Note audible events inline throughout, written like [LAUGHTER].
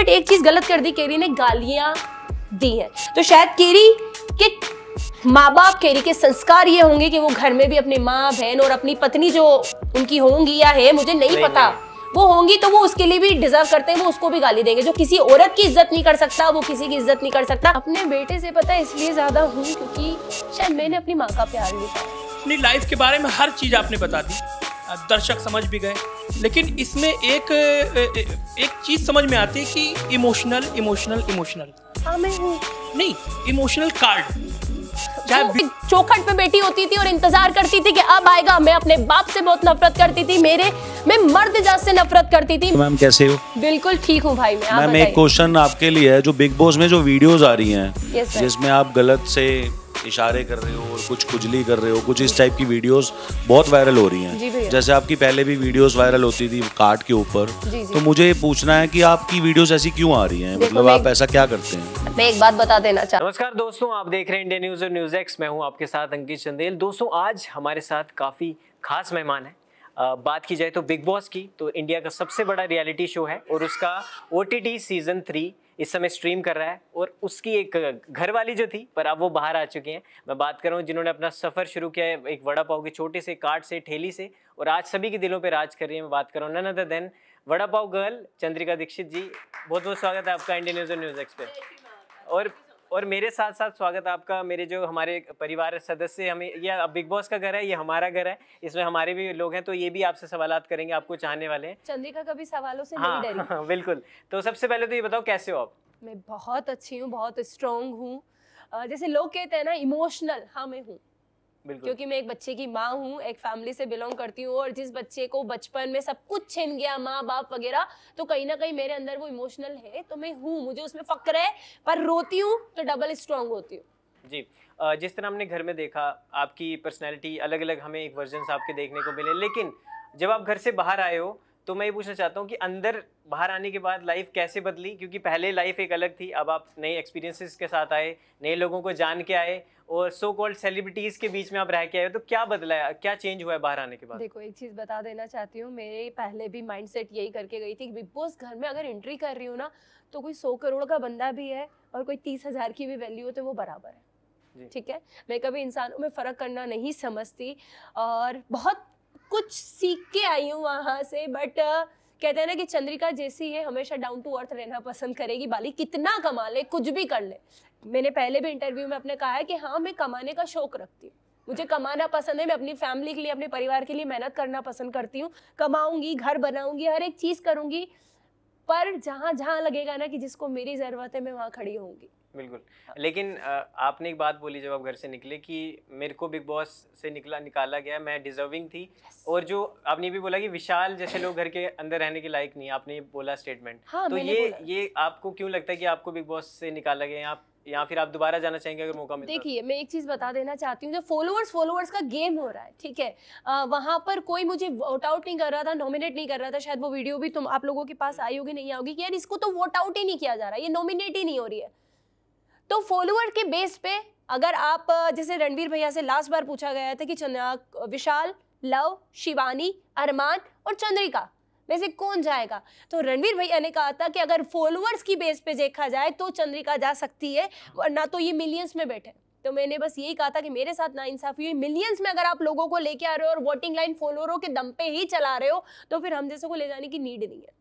But एक चीज गलत कर दी केरी ने गालियां दी हैं तो शायद केरी के माँ बाप केरी के संस्कार ये होंगे कि वो घर में भी अपनी माँ बहन और अपनी पत्नी जो उनकी होंगी या है मुझे नहीं, नहीं पता नहीं। वो होंगी तो वो उसके लिए भी डिजर्व करते हैं वो उसको भी गाली देंगे जो किसी औरत की इज्जत नहीं कर सकता वो किसी की इज्जत नहीं कर सकता अपने बेटे से पता इसलिए ज्यादा हूँ क्योंकि शायद मैंने अपनी माँ का प्यार लिया अपनी लाइफ के बारे में हर चीज आपने बता दी दर्शक समझ भी गए लेकिन इसमें एक एक चीज़ समझ में आती है कि इमोशनल इमोशनल इमोशनल नहीं इमोशनल कार्ड चौखट पे बैठी होती थी और इंतजार करती थी कि अब आएगा मैं अपने बाप से बहुत नफरत करती थी मेरे मैं मर्द जात से नफरत करती थी मैम कैसे हो बिल्कुल ठीक हूँ भाई मैं मैम एक क्वेश्चन आपके लिए है जो बिग बॉस में जो वीडियोस आ रही हैं जिसमें आप गलत से इशारे कर रहे हो और कुछ खुजली कर रहे हो कुछ इस टाइप की वीडियोस बहुत वायरल हो रही हैं जैसे आपकी पहले भी वीडियोस वायरल होती थी कार्ड के ऊपर तो मुझे ये पूछना है कि आपकी वीडियोस ऐसी क्यों आ रही हैं मतलब आप ऐसा क्या करते हैं मैं एक बात बता देना चाहता नमस्कार दोस्तों आप देख रहे हैं इंडिया न्यूज और न्यूज एक्स मैं हूँ आपके साथ अंकित चंदेल दोस्तों आज हमारे साथ काफी खास मेहमान है बात की जाए तो बिग बॉस की तो इंडिया का सबसे बड़ा रियलिटी शो है और उसका ओ सीज़न थ्री इस समय स्ट्रीम कर रहा है और उसकी एक घर वाली जो थी पर अब वो बाहर आ चुकी हैं मैं बात कर रहा हूँ जिन्होंने अपना सफ़र शुरू किया है एक वड़ा पाव के छोटे से कार्ड से ठेली से और आज सभी के दिलों पर राज कर रही है मैं बात कर रहा हूँ none other than vada pav girl Chandrika Dikshit ji बहुत बहुत स्वागत है आपका इंडियन न्यूज़ और न्यूज़ एक्सप्रेस और और मेरे साथ साथ स्वागत आपका मेरे जो हमारे परिवार सदस्य हमें यह बिग बॉस का घर है ये हमारा घर है इसमें हमारे भी लोग हैं तो ये भी आपसे सवाल करेंगे आपको चाहने वाले हैं चंद्रिका कभी सवालों से हाँ, नहीं हाँ, [LAUGHS] बिल्कुल तो सबसे पहले तो ये बताओ कैसे हो आप मैं बहुत अच्छी हूँ बहुत स्ट्रॉन्ग हूँ जैसे लोग कहते हैं ना इमोशनल हाँ मैं हूँ क्योंकि मैं एक बच्चे की माँ हूँ एक फैमिली से बिलोंग करती हूँ और जिस बच्चे को बचपन में सब कुछ छिन गया माँ बाप वगैरह तो कहीं ना कहीं मेरे अंदर वो इमोशनल है तो मैं हूँ मुझे उसमें फक्र है पर रोती हूँ तो डबल स्ट्रांग होती हूँ जी जिस तरह हमने घर में देखा आपकी पर्सनैलिटी अलग अलग हमें एक वर्जन आपके देखने को मिले लेकिन जब आप घर से बाहर आए हो तो मैं ये पूछना चाहता हूँ कि अंदर बाहर आने के बाद लाइफ कैसे बदली क्योंकि पहले लाइफ एक अलग थी अब आप नए एक्सपीरियंसेस के साथ आए नए लोगों को जान के आए और सो कॉल्ड सेलिब्रिटीज़ के बीच में आप रह के आए तो क्या बदला है क्या चेंज हुआ है बाहर आने के बाद देखो एक चीज़ बता देना चाहती हूँ मेरे पहले भी माइंड यही करके गई थी बिग बॉस घर में अगर एंट्री कर रही हूँ ना तो कोई सौ करोड़ का बंदा भी है और कोई तीस हज़ार की भी वैल्यू हो तो वो बराबर है ठीक है मैं कभी इंसानों में फ़र्क करना नहीं समझती और बहुत कुछ सीख के आई हूँ वहाँ से बट कहते हैं ना कि चंद्रिका जैसी है हमेशा डाउन टू अर्थ रहना पसंद करेगी बाली कितना कमा ले कुछ भी कर ले मैंने पहले भी इंटरव्यू में अपने कहा है कि हाँ मैं कमाने का शौक रखती हूँ मुझे कमाना पसंद है मैं अपनी फैमिली के लिए अपने परिवार के लिए मेहनत करना पसंद करती हूँ कमाऊंगी घर बनाऊंगी हर एक चीज़ करूंगी पर जहाँ जहाँ लगेगा ना कि जिसको मेरी ज़रूरत है मैं वहाँ खड़ी होंगी बिल्कुल लेकिन आपने एक बात बोली जब आप घर से निकले कि मेरे को बिग बॉस से निकला निकाला गया मैं डिजर्विंग थी yes. और जो आपने भी बोला कि विशाल जैसे लोग घर के अंदर रहने के लायक नहीं आपने बोला स्टेटमेंट हाँ, तो ये बोला। ये आपको क्यों लगता है कि आपको बिग बॉस से निकाला गया आप या फिर आप दोबारा जाना चाहेंगे अगर मौका मिले देखिए मैं एक चीज़ बता देना चाहती हूँ जो फॉलोअर्स फॉलोअर्स का गेम हो रहा है ठीक है आ, वहाँ पर कोई मुझे वोट आउट नहीं कर रहा था नॉमिनेट नहीं कर रहा था शायद वो वीडियो भी तुम आप लोगों के पास हम्म। आई होगी नहीं आओगी कि यार इसको तो वोट आउट ही नहीं किया जा रहा है ये नॉमिनेट ही नहीं हो रही है तो फॉलोअर के बेस पे अगर आप जैसे रणवीर भैया से लास्ट बार पूछा गया था कि विशाल लव शिवानी अरमान और चंद्रिका में से कौन जाएगा तो रणवीर भैया ने कहा था कि अगर फॉलोअर्स की बेस पे देखा जाए तो चंद्रिका जा सकती है ना तो ये मिलियंस में बैठे तो मैंने बस यही कहा था कि मेरे साथ ना इंसाफी हुई मिलियंस में अगर आप लोगों को लेके आ रहे हो और वोटिंग लाइन फॉलोअरों के दम पे ही चला रहे हो तो फिर हम जैसे को ले जाने की नीड नहीं है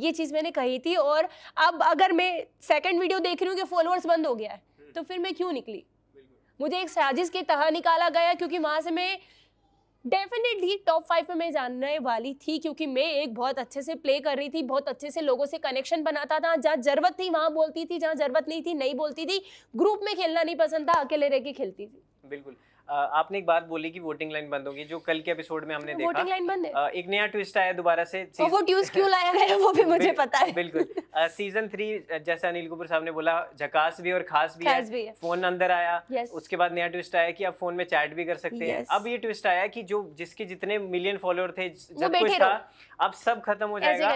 ये चीज़ मैंने कही थी और अब अगर मैं सेकंड वीडियो देख रही हूँ कि फॉलोअर्स बंद हो गया है हम्म। तो फिर मैं क्यों निकली मुझे एक साजिश के तह निकाला गया क्योंकि वहाँ से मैं डेफिनेटली टॉप फाइव में मैं जानने वाली थी क्योंकि मैं एक बहुत अच्छे से प्ले कर रही थी बहुत अच्छे से लोगों से कनेक्शन बनाता था जहाँ जरूरत थी वहाँ बोलती थी जहाँ जरूरत नहीं थी नहीं बोलती थी ग्रुप में खेलना नहीं पसंद था अकेले रह के खेलती थी बिल्कुल आपने एक बात बोली कि वोटिंग लाइन बंद होगी जो कल के एपिसोड में हमने देखा वोटिंग लाइन बंद है एक नया ट्विस्ट आया दोबारा से और वो ट्यूज क्यों लाया गया वो भी [LAUGHS] मुझे पता है बिल्कुल सीजन थ्री जैसे अनिल कपूर साहब ने बोला झकास भी और खास भी, खास है, भी है फोन अंदर आया yes. उसके बाद नया ट्विस्ट आया कि आप फोन में चैट भी कर सकते yes. हैं अब ये ट्विस्ट आया कि जो जिसके जितने मिलियन फॉलोअर थे जब कुछ था अब सब खत्म हो जाएगा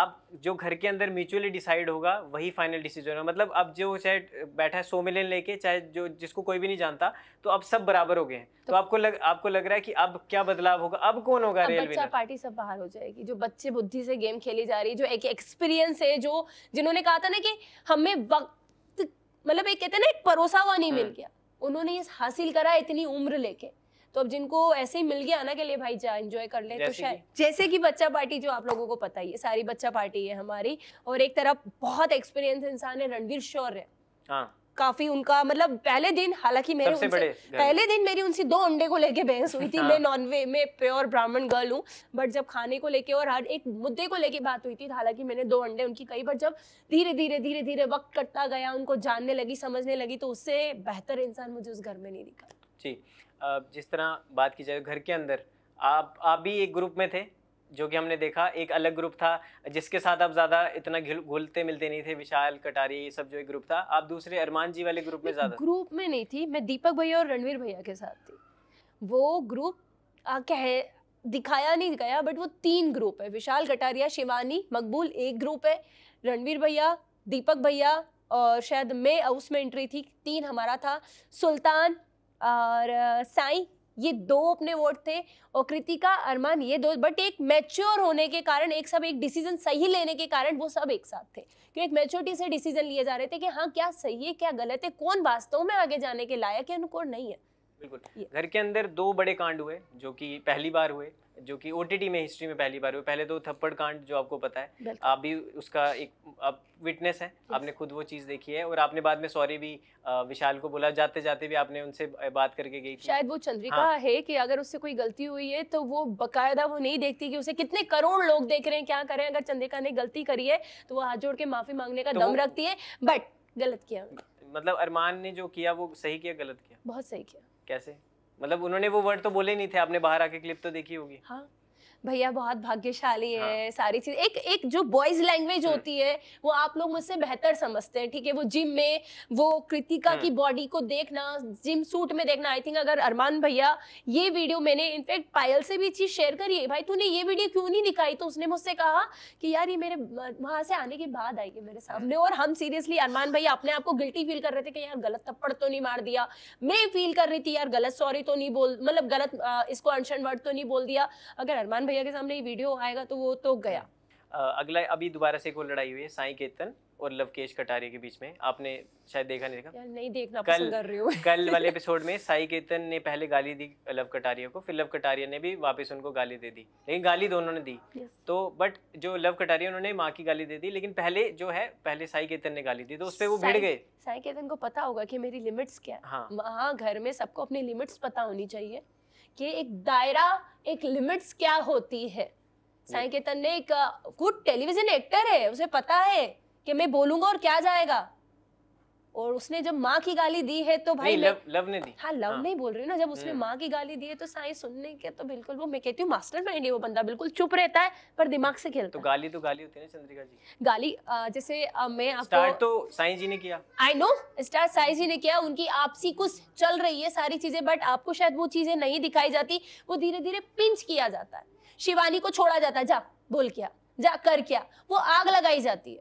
अब जो घर के अंदर म्यूचुअली डिसाइड होगा वही फाइनल डिसीजन होगा मतलब अब जो चाहे बैठा है सो मिलियन लेके चाहे जो जिसको कोई भी नहीं जानता तो अब सब बराबर बराबर हो गए हैं तो, तो आपको लग आपको लग रहा है कि अब क्या बदलाव होगा अब कौन होगा रेल बच्चा पार्टी सब बाहर हो जाएगी जो बच्चे बुद्धि से गेम खेली जा रही है जो एक एक्सपीरियंस है जो जिन्होंने कहा था ना कि हमें वक्त मतलब एक कहते ना एक परोसा हुआ नहीं मिल हम्म। गया उन्होंने ये हासिल करा इतनी उम्र लेके तो अब जिनको ऐसे ही मिल गया आना के लिए भाई जा एंजॉय कर ले तो शायद जैसे कि बच्चा पार्टी जो आप लोगों को पता ही है सारी बच्चा पार्टी है हमारी और एक तरफ बहुत एक्सपीरियंस इंसान है रणवीर शौर्य हाँ काफी उनका मतलब पहले दिन हालांकि मेरे उनसे पहले दिन मेरी उनसे दो अंडे को लेके बहस हुई थी हाँ। मैं नॉनवे में प्योर ब्राह्मण गर्ल हूँ बट जब खाने को लेके और हर एक मुद्दे को लेके बात हुई थी तो हालांकि मैंने दो अंडे उनकी कई बार जब धीरे धीरे धीरे धीरे वक्त कटता गया उनको जानने लगी समझने लगी तो उससे बेहतर इंसान मुझे उस घर में नहीं दिखा जी जिस तरह बात की जाए घर के अंदर आप आप भी एक ग्रुप में थे जो कि हमने देखा एक अलग ग्रुप था जिसके साथ आप ज़्यादा इतना घुलते मिलते नहीं थे विशाल कटारी ये सब जो एक ग्रुप था आप दूसरे अरमान जी वाले ग्रुप में ज़्यादा ग्रुप में नहीं थी मैं दीपक भैया और रणवीर भैया के साथ थी वो ग्रुप कह दिखाया नहीं गया बट वो तीन ग्रुप है विशाल कटारिया शिवानी मकबूल एक ग्रुप है रणवीर भैया दीपक भैया और शायद मैं उसमें एंट्री थी तीन हमारा था सुल्तान और साई ये दो अपने वोट थे और कृतिका अरमान ये दो बट एक मैच्योर होने के कारण एक सब एक डिसीजन सही लेने के कारण वो सब एक साथ थे क्योंकि एक मैच्योरिटी से डिसीजन लिए जा रहे थे कि हाँ क्या सही है क्या गलत है कौन वास्तव में आगे जाने के लायक है कौन नहीं है बिल्कुल घर के अंदर दो बड़े कांड हुए जो कि पहली बार हुए जो कि ओटीटी में हिस्ट्री में पहली बार हुई पहले तो थप्पड़ कांड जो आपको पता है आप भी उसका एक आप विटनेस है आपने खुद वो चीज़ देखी है और आपने बाद में सॉरी भी विशाल को बोला जाते जाते भी आपने उनसे बात करके गई शायद वो चंद्रिका हाँ। है कि अगर उससे कोई गलती हुई है तो वो बकायदा वो नहीं देखती कि उसे कितने करोड़ लोग देख रहे हैं क्या करें अगर चंद्रिका ने गलती करी है तो वो हाथ जोड़ के माफी मांगने का तो दम रखती है बट गलत किया मतलब अरमान ने जो किया वो सही किया गलत किया बहुत सही किया कैसे मतलब उन्होंने वो वर्ड तो बोले नहीं थे आपने बाहर आके क्लिप तो देखी होगी हाँ भैया बहुत भाग्यशाली है हाँ. सारी चीज एक एक जो बॉयज लैंग्वेज हम्म। होती है वो आप लोग मुझसे बेहतर समझते हैं ठीक है वो जिम में वो कृतिका की बॉडी हम्म। को देखना जिम सूट में देखना आई थिंक अगर अरमान भैया ये वीडियो मैंने इनफेक्ट पायल से भी चीज शेयर करी है भाई तूने ये वीडियो क्यों नहीं दिखाई तो उसने मुझसे कहा कि यार ये मेरे वहां से आने के बाद आई है मेरे हम्म। सामने और हम सीरियसली अरमान भैया अपने आप को गिल्टी फील कर रहे थे कि यार गलत थप्पड़ तो नहीं मार दिया मैं फील कर रही थी यार गलत सॉरी तो नहीं बोल मतलब गलत इसको अनशन वर्ड तो नहीं बोल दिया अगर अरमान भैया भैया के सामने वीडियो आएगा तो वो तो गया अगला अभी दोबारा से एक लड़ाई हुई है साई केतन और लवकेश कटारिया के बीच में आपने शायद देखा नहीं देखा नहीं देखना कल कर रही हूँ कल वाले एपिसोड [LAUGHS] में साई केतन ने पहले गाली दी लव कटारिया को फिर लव कटारिया ने भी वापस उनको गाली दे दी लेकिन गाली दोनों ने दी तो बट जो लव कटारिया उन्होंने माँ की गाली दे दी लेकिन पहले जो है पहले साई केतन ने गाली दी तो उस पर वो भिड़ गए साई केतन को पता होगा की मेरी लिमिट्स क्या है हाँ घर में सबको अपनी लिमिट्स पता होनी चाहिए कि एक दायरा एक लिमिट्स क्या होती है साई केतन ने एक गुड टेलीविजन एक्टर है उसे पता है कि मैं बोलूंगा और क्या जाएगा और उसने जब माँ की गाली दी है तो भाई लव लव ने दी हाँ लव हाँ। नहीं बोल रही ना जब उसने हम्म। माँ की गाली दी है तो साई सुनने के तो बिल्कुल वो मैं कहती हूँ मास्टर माइंड है वो बंदा बिल्कुल चुप रहता है पर दिमाग से खेलता तो गाली तो गाली होती है ना चंद्रिका जी गाली आ, जैसे आ, मैं आपको स्टार्ट तो साई जी ने किया I know star Sai ji ने किया उनकी आपसी कुछ चल रही है सारी चीजें बट आपको शायद वो चीजें नहीं दिखाई जाती वो धीरे धीरे पिंच किया जाता है शिवानी को छोड़ा जाता है जा बोल क्या जा कर क्या वो आग लगाई जाती है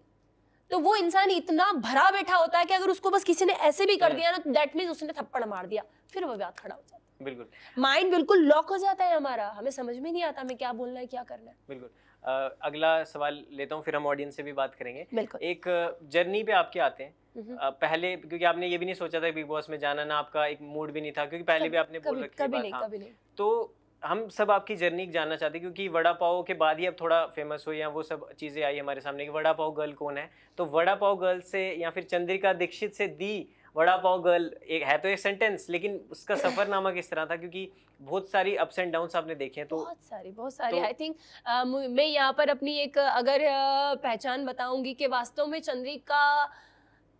तो वो इंसान इतना भरा बैठा होता है कि अगर उसको बस किसी ने ऐसे भी कर हम्म। दिया ना तो दैट मीन उसने थप्पड़ मार दिया फिर वो बात खड़ा हो जाता है बिल्कुल माइंड बिल्कुल लॉक हो जाता है हमारा हमें समझ में नहीं आता हमें क्या बोलना है क्या करना है बिल्कुल uh, अगला सवाल लेता हूँ फिर हम ऑडियंस से भी बात करेंगे एक जर्नी पे आपके आते हैं uh, पहले क्योंकि आपने ये भी नहीं सोचा था बिग बॉस में जाना ना आपका एक मूड भी नहीं था क्योंकि पहले कभी, भी आपने बोल रखा था हाँ। तो हम सब आपकी जर्नी जानना चाहते हैं क्योंकि वड़ा पाव के बाद ही अब थोड़ा फेमस हुई या वो सब चीज़ें आई हमारे सामने कि वड़ा पाव गर्ल कौन है तो वड़ा पाव गर्ल से या फिर चंद्रिका दीक्षित से दी वड़ा पाव गर्ल एक है तो एक सेंटेंस लेकिन उसका सफरनामा किस तरह था क्योंकि बहुत सारी अप्स एंड डाउन आपने देखे हैं तो बहुत सारी बहुत सारी आई तो, थिंक uh, मैं यहाँ पर अपनी एक अगर uh, पहचान बताऊंगी कि वास्तव में चंद्रिका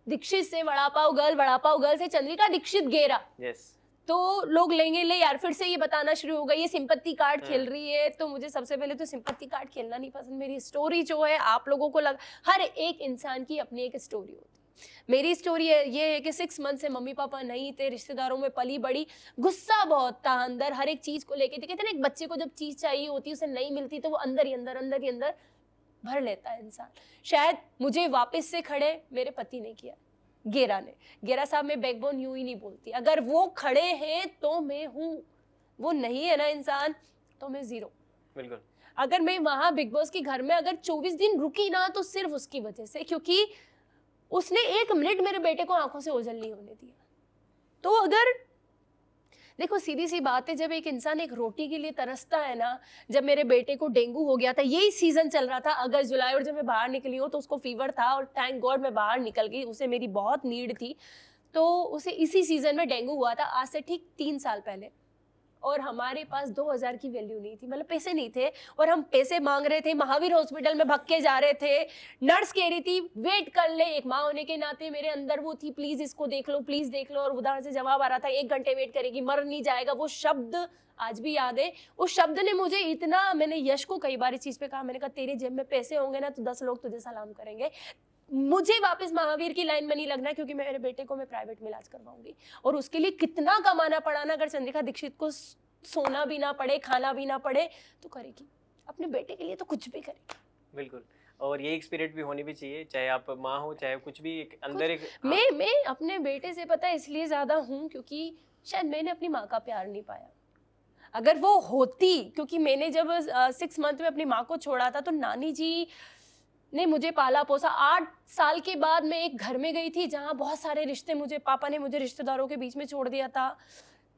दीक्षित से वड़ा पाव गर्ल वड़ा पाव गर्ल से चंद्रिका दीक्षित गेरा yes. तो लोग लेंगे ले यार फिर से ये बताना शुरू हो ये सिंपत्ति कार्ड हाँ। खेल रही है तो मुझे सबसे पहले तो सिंपत्ति कार्ड खेलना नहीं पसंद मेरी स्टोरी जो है आप लोगों को लग हर एक इंसान की अपनी एक स्टोरी होती मेरी स्टोरी है ये है कि सिक्स मंथ से मम्मी पापा नहीं थे रिश्तेदारों में पली बड़ी गुस्सा बहुत था अंदर हर एक चीज़ को लेके थे कहते ना एक बच्चे को जब चीज़ चाहिए होती है उसे नहीं मिलती तो वो अंदर ही अंदर अंदर ही अंदर भर लेता है इंसान शायद मुझे वापस से खड़े मेरे पति ने किया गेरा ने गेरा साहब में बैकबोन यू ही नहीं बोलती अगर वो खड़े हैं तो मैं हूँ वो नहीं है ना इंसान तो मैं जीरो बिल्कुल अगर मैं वहां बिग बॉस के घर में अगर 24 दिन रुकी ना तो सिर्फ उसकी वजह से क्योंकि उसने एक मिनट मेरे बेटे को आंखों से ओझल नहीं होने दिया तो अगर देखो सीधी सी बात है जब एक इंसान एक रोटी के लिए तरसता है ना जब मेरे बेटे को डेंगू हो गया था यही सीजन चल रहा था अगस्त जुलाई और जब मैं बाहर निकली हूँ तो उसको फीवर था और थैंक गॉड मैं बाहर निकल गई उसे मेरी बहुत नीड थी तो उसे इसी सीज़न में डेंगू हुआ था आज से ठीक तीन साल पहले और हमारे पास 2000 की वैल्यू नहीं थी मतलब पैसे नहीं थे और हम पैसे मांग रहे थे महावीर हॉस्पिटल में भक्के जा रहे थे नर्स कह रही थी वेट कर ले एक माँ होने के नाते मेरे अंदर वो थी प्लीज इसको देख लो प्लीज देख लो और उदाहरण से जवाब आ रहा था एक घंटे वेट करेगी मर नहीं जाएगा वो शब्द आज भी याद है उस शब्द ने मुझे इतना मैंने यश को कई बार इस चीज़ पे कहा मैंने कहा तेरे जेब में पैसे होंगे ना तो दस लोग तुझे सलाम करेंगे मुझे वापस महावीर की लाइन में नहीं लगना क्योंकि मेरे बेटे को मैं प्राइवेट में इलाज करवाऊंगी और उसके लिए कितना कमाना पड़ाना अगर चंद्रिका दीक्षित को सोना भी ना पड़े खाना भी ना पड़े तो करेगी अपने बेटे के लिए तो कुछ भी करेगी बिल्कुल और ये एक स्पिरिट भी होनी भी चाहिए चाहे आप माँ हो चाहे कुछ भी एक अंदर एक हाँ। मैं मैं अपने बेटे से पता इसलिए ज़्यादा हूँ क्योंकि शायद मैंने अपनी माँ का प्यार नहीं पाया अगर वो होती क्योंकि मैंने जब सिक्स मंथ में अपनी माँ को छोड़ा था तो नानी जी ने मुझे पाला पोसा आठ साल के बाद मैं एक घर में गई थी जहाँ बहुत सारे रिश्ते मुझे पापा ने मुझे रिश्तेदारों के बीच में छोड़ दिया था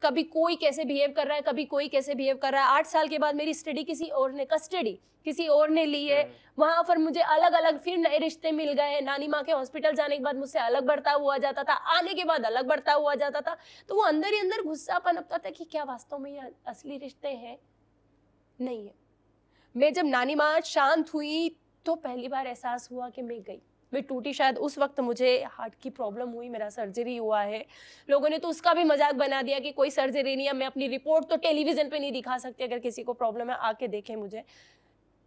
कभी कोई कैसे बिहेव कर रहा है कभी कोई कैसे बिहेव कर रहा है आठ साल के बाद मेरी स्टडी किसी और ने कस्टडी किसी और ने ली है हम्म। वहाँ पर मुझे अलग अलग फिर नए रिश्ते मिल गए नानी माँ के हॉस्पिटल जाने के बाद मुझसे अलग बढ़ता हुआ जाता था आने के बाद अलग बढ़ता हुआ जाता था तो वो अंदर ही अंदर गुस्सा पनपता तो था कि क्या वास्तव में ये असली रिश्ते हैं नहीं है मैं जब नानी माँ शांत हुई तो पहली बार एहसास हुआ कि मैं गई मैं टूटी शायद उस वक्त मुझे हार्ट की प्रॉब्लम हुई मेरा सर्जरी हुआ है लोगों ने तो उसका भी मजाक बना दिया कि कोई सर्जरी नहीं है मैं अपनी रिपोर्ट तो टेलीविज़न पे नहीं दिखा सकती अगर किसी को प्रॉब्लम है आके देखे मुझे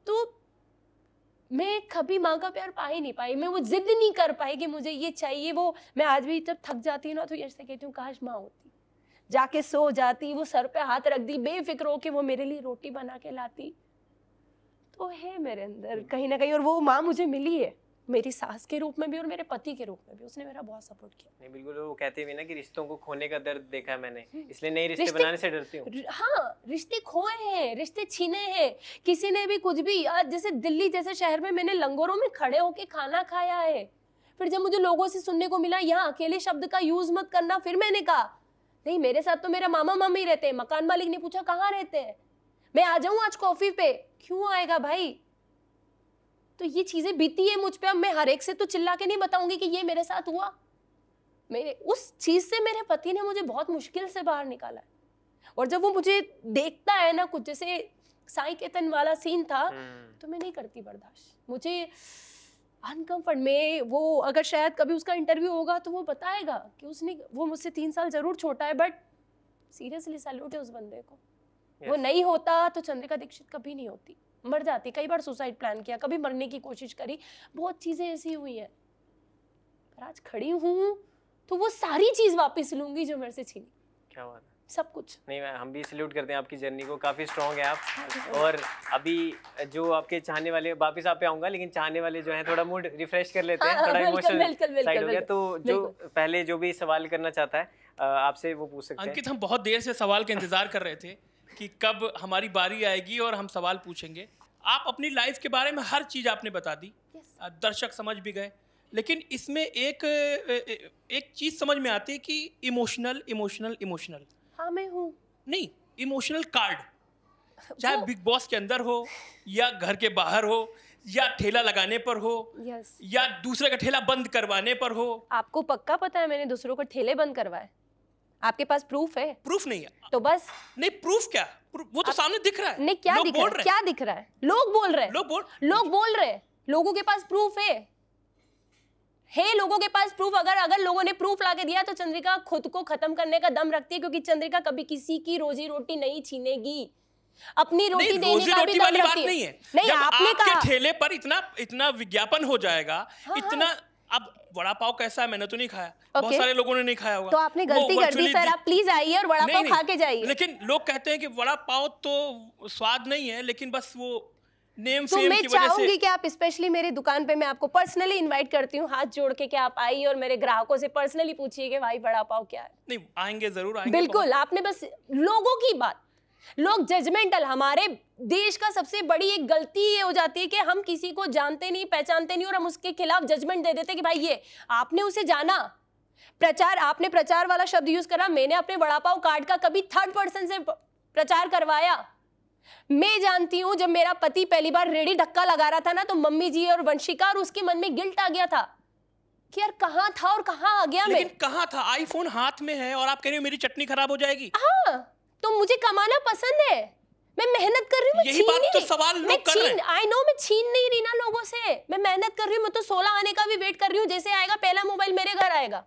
तो मैं कभी माँ का प्यार पा ही नहीं पाई मैं वो जिद नहीं कर पाई कि मुझे ये चाहिए वो मैं आज भी जब थक जाती हूँ ना तो यश से कहती हूँ काश माँ होती जाके सो जाती वो सर पे हाथ रख दी बेफिक्र हो के वो मेरे लिए रोटी बना के लाती तो है मेरे अंदर हम्म। कहीं ना कहीं और वो माँ मुझे मिली है मेरी सास के रूप में भी और मेरे पति के रूप में भी उसने मेरा बहुत सपोर्ट किया नहीं बिल्कुल वो कहते भी ना कि रिश्तों को खोने का दर्द देखा है मैंने हम्म। इसलिए नई रिश्ते बनाने से डरती हूँ हाँ रिश्ते खोए हैं रिश्ते छीने हैं किसी ने भी कुछ भी आज जैसे दिल्ली जैसे शहर में मैंने लंगरों में खड़े होके खाना खाया है फिर जब मुझे लोगों से सुनने को मिला यहाँ अकेले शब्द का यूज मत करना फिर मैंने कहा नहीं मेरे साथ तो मेरा मामा मामी रहते हैं मकान मालिक ने पूछा कहाँ रहते हैं मैं आ जाऊं आज कॉफी पे क्यों आएगा भाई तो ये चीजें बीती है मुझ पे अब मैं हर एक से तो चिल्ला के नहीं बताऊंगी कि ये मेरे साथ हुआ मेरे उस चीज से मेरे पति ने मुझे बहुत मुश्किल से बाहर निकाला और जब वो मुझे देखता है ना कुछ जैसे साई केतन वाला सीन था हम्म। तो मैं नहीं करती बर्दाश्त मुझे अनकम्फर्ट में वो अगर शायद कभी उसका इंटरव्यू होगा तो वो बताएगा कि उसने वो मुझसे तीन साल ज़रूर छोटा है बट सीरियसली सैल्यूट है उस बंदे को वो नहीं होता तो चंद्रिका दीक्षित कभी नहीं होती मर जाती कई बार सुसाइड प्लान किया कभी मरने की कोशिश करी बहुत चीज़ें ऐसी हुई है पर आज खड़ी हूँ तो वो सारी चीज़ वापस लूंगी जो मेरे से छीनी क्या बात है सब कुछ नहीं मैं हम भी सल्यूट करते हैं आपकी जर्नी को काफ़ी स्ट्रॉन्ग है आप और अभी जो आपके चाहने वाले वापस आप पे आऊंगा लेकिन चाहने वाले जो हैं थोड़ा मूड रिफ्रेश कर लेते हाँ, हैं हाँ, थोड़ा इमोशनल साइड हो गया तो जो पहले जो भी सवाल करना चाहता है आपसे वो पूछ सकते हैं अंकित हम बहुत देर से सवाल का इंतजार कर रहे थे कि कब हमारी बारी आएगी और हम सवाल पूछेंगे आप अपनी लाइफ के बारे में हर चीज़ आपने बता दी yes. दर्शक समझ भी गए लेकिन इसमें एक एक चीज़ समझ में आती है कि इमोशनल इमोशनल इमोशनल हाँ मैं हूँ नहीं इमोशनल कार्ड चाहे बिग बॉस के अंदर हो या घर के बाहर हो या ठेला लगाने पर हो yes. या दूसरे का ठेला बंद करवाने पर हो आपको पक्का पता है मैंने दूसरों को ठेले बंद करवाए आपके पास प्रूफ है प्रूफ नहीं है तो बस नहीं प्रूफ क्या वो तो आप... सामने दिख रहा है नहीं क्या दिख रहा है क्या दिख रहा है लोग बोल रहे हैं लोग बोल लोग बोल रहे लोगों के पास प्रूफ है हे hey, लोगों के पास प्रूफ अगर अगर लोगों ने प्रूफ लाके दिया तो चंद्रिका खुद को खत्म करने का दम रखती है क्योंकि चंद्रिका कभी किसी की रोजी रोटी नहीं छीनेगी अपनी रोटी देने का रोटी भी वाली बात नहीं है नहीं आपने कहा ठेले पर इतना इतना विज्ञापन हो जाएगा हाँ, हाँ। इतना हाँ। अब वड़ा पाव कैसा है मैंने तो नहीं खाया okay. बहुत सारे लोगों ने नहीं खाया होगा तो आपने गलती कर दी सर आप प्लीज आइए और वड़ा पाव खा के जाइए लेकिन लोग कहते हैं कि वड़ा पाव तो स्वाद नहीं है लेकिन बस वो नेम तो मैं चाहूंगी कि आप स्पेशली मेरी दुकान पे मैं आपको पर्सनली इनवाइट करती हूँ हाथ जोड़ के कि आप आइए और मेरे ग्राहकों से पर्सनली पूछिए कि भाई बड़ा पाव क्या है नहीं आएंगे जरूर आएंगे बिल्कुल आपने बस लोगों की बात लोग जजमेंटल हमारे देश का सबसे बड़ी एक गलती ये हो जाती है कि हम किसी को जानते नहीं पहचानते नहीं और हम उसके खिलाफ जजमेंट दे देते कि भाई ये आपने उसे जाना प्रचार आपने प्रचार वाला शब्द यूज करा मैंने अपने वड़ा पाव कार्ड का कभी थर्ड पर्सन से प्रचार करवाया मैं जानती हूं जब मेरा पति पहली बार रेडी धक्का लगा रहा था ना तो मम्मी जी और वंशिका और उसके मन में गिल्ट आ गया था कि यार कहाँ था और कहाँ आ गया लेकिन मैं कहाँ था आईफोन हाथ में है और आप कह रहे हो मेरी चटनी खराब हो जाएगी हाँ तो मुझे कमाना पसंद है मैं मेहनत कर रही हूँ यही बात तो सवाल लोग कर रहे हैं आई मैं छीन नहीं रही ना लोगों से मैं मेहनत कर रही हूँ मैं तो सोलह आने का भी वेट कर रही हूँ जैसे आएगा पहला मोबाइल मेरे घर आएगा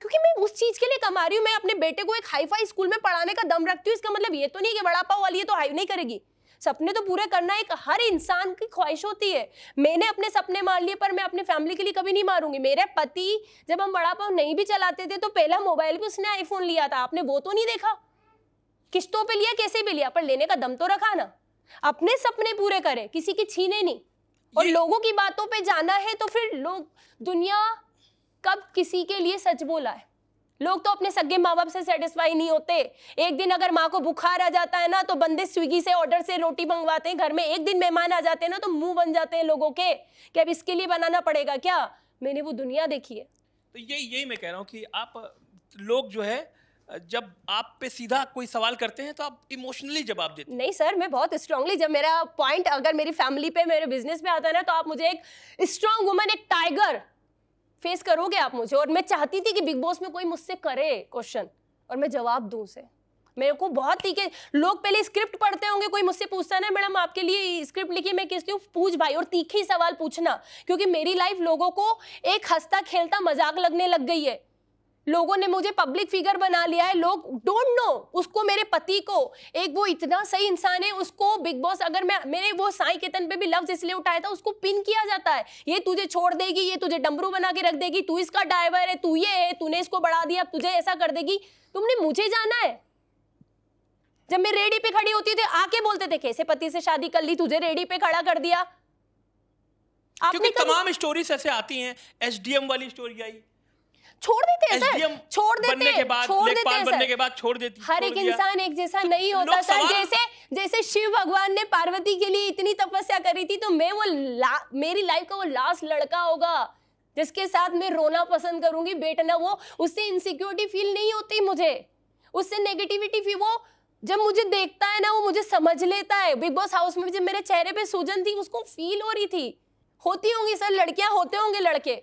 क्योंकि मैं उस चीज के लिए कमा रही हूँ मैं अपने बेटे को एक हाईफाई स्कूल में पढ़ाने का दम रखती हूँ इसका मतलब ये तो नहीं कि बड़ा पाओ वाली है तो हाई नहीं करेगी सपने तो पूरे करना एक हर इंसान की ख्वाहिश होती है मैंने अपने सपने मार लिए पर मैं अपने फैमिली के लिए कभी नहीं मारूंगी मेरे पति जब हम बड़ा पाव नहीं भी चलाते थे तो पहला मोबाइल भी उसने आईफोन लिया था आपने वो तो नहीं देखा किस्तों पे लिया कैसे भी लिया पर लेने का दम तो रखा ना अपने सपने पूरे करे किसी की छीने नहीं और लोगों की बातों पे जाना है तो फिर लोग दुनिया कब किसी के लिए सच बोला है लोग तो अपने सगे माँ बाप से सेटिस्फाई नहीं होते एक दिन अगर माँ को बुखार आ जाता है ना तो बंदे स्विगी से ऑर्डर से रोटी मंगवाते हैं घर में एक दिन मेहमान आ जाते हैं ना तो मुंह बन जाते हैं लोगों के कि अब इसके लिए बनाना पड़ेगा क्या मैंने वो दुनिया देखी है तो यही यही मैं कह रहा हूँ कि आप लोग जो है जब आप पे सीधा कोई सवाल करते हैं तो आप इमोशनली जवाब देते हैं नहीं सर मैं बहुत स्ट्रांगली जब मेरा पॉइंट अगर मेरी फैमिली पे मेरे बिजनेस पे आता है ना तो आप मुझे एक स्ट्रांग वुमन एक टाइगर फेस करोगे आप मुझे और मैं चाहती थी कि बिग बॉस में कोई मुझसे करे क्वेश्चन और मैं जवाब दूँ उसे मेरे को बहुत ही के लोग पहले स्क्रिप्ट पढ़ते होंगे कोई मुझसे पूछता ना मैडम आपके लिए स्क्रिप्ट लिखी मैं किस हूँ पूछ भाई और तीखी सवाल पूछना क्योंकि मेरी लाइफ लोगों को एक हंसता खेलता मजाक लगने लग गई है लोगों ने मुझे पब्लिक फिगर बना लिया है लोग डोंट नो उसको मेरे पति को एक वो इतना सही इंसान है उसको बिग बॉस अगर मैं मेरे वो साई केतन पे भी लफ्ज इसलिए उठाया था उसको पिन किया जाता है ये तुझे छोड़ देगी ये तुझे डमरू बना के रख देगी तू इसका ड्राइवर है तू ये है तूने इसको बढ़ा दिया तुझे ऐसा कर देगी तुमने मुझे जाना है जब मैं रेडी पे खड़ी होती थी आके बोलते थे कैसे पति से शादी कर ली तुझे रेडी पे खड़ा कर दिया क्योंकि तमाम स्टोरीज ऐसे आती हैं एसडीएम वाली स्टोरी आई छोड़ देते हैं सर छोड़ देते हैं छोड़ देते हैं बनने के बाद छोड़ देते हर एक इंसान एक जैसा तो नहीं होता सर जैसे जैसे शिव भगवान ने पार्वती के लिए इतनी तपस्या करी थी तो मैं वो मेरी लाइफ का वो लास्ट लड़का होगा जिसके साथ मैं रोना पसंद करूंगी बेटना वो उससे इनसिक्योरिटी फील नहीं होती मुझे उससे नेगेटिविटी फील वो जब मुझे देखता है ना वो मुझे समझ लेता है बिग बॉस हाउस में जब मेरे चेहरे पे सूजन थी उसको फील हो रही थी होती होंगी सर लड़कियां होते होंगे लड़के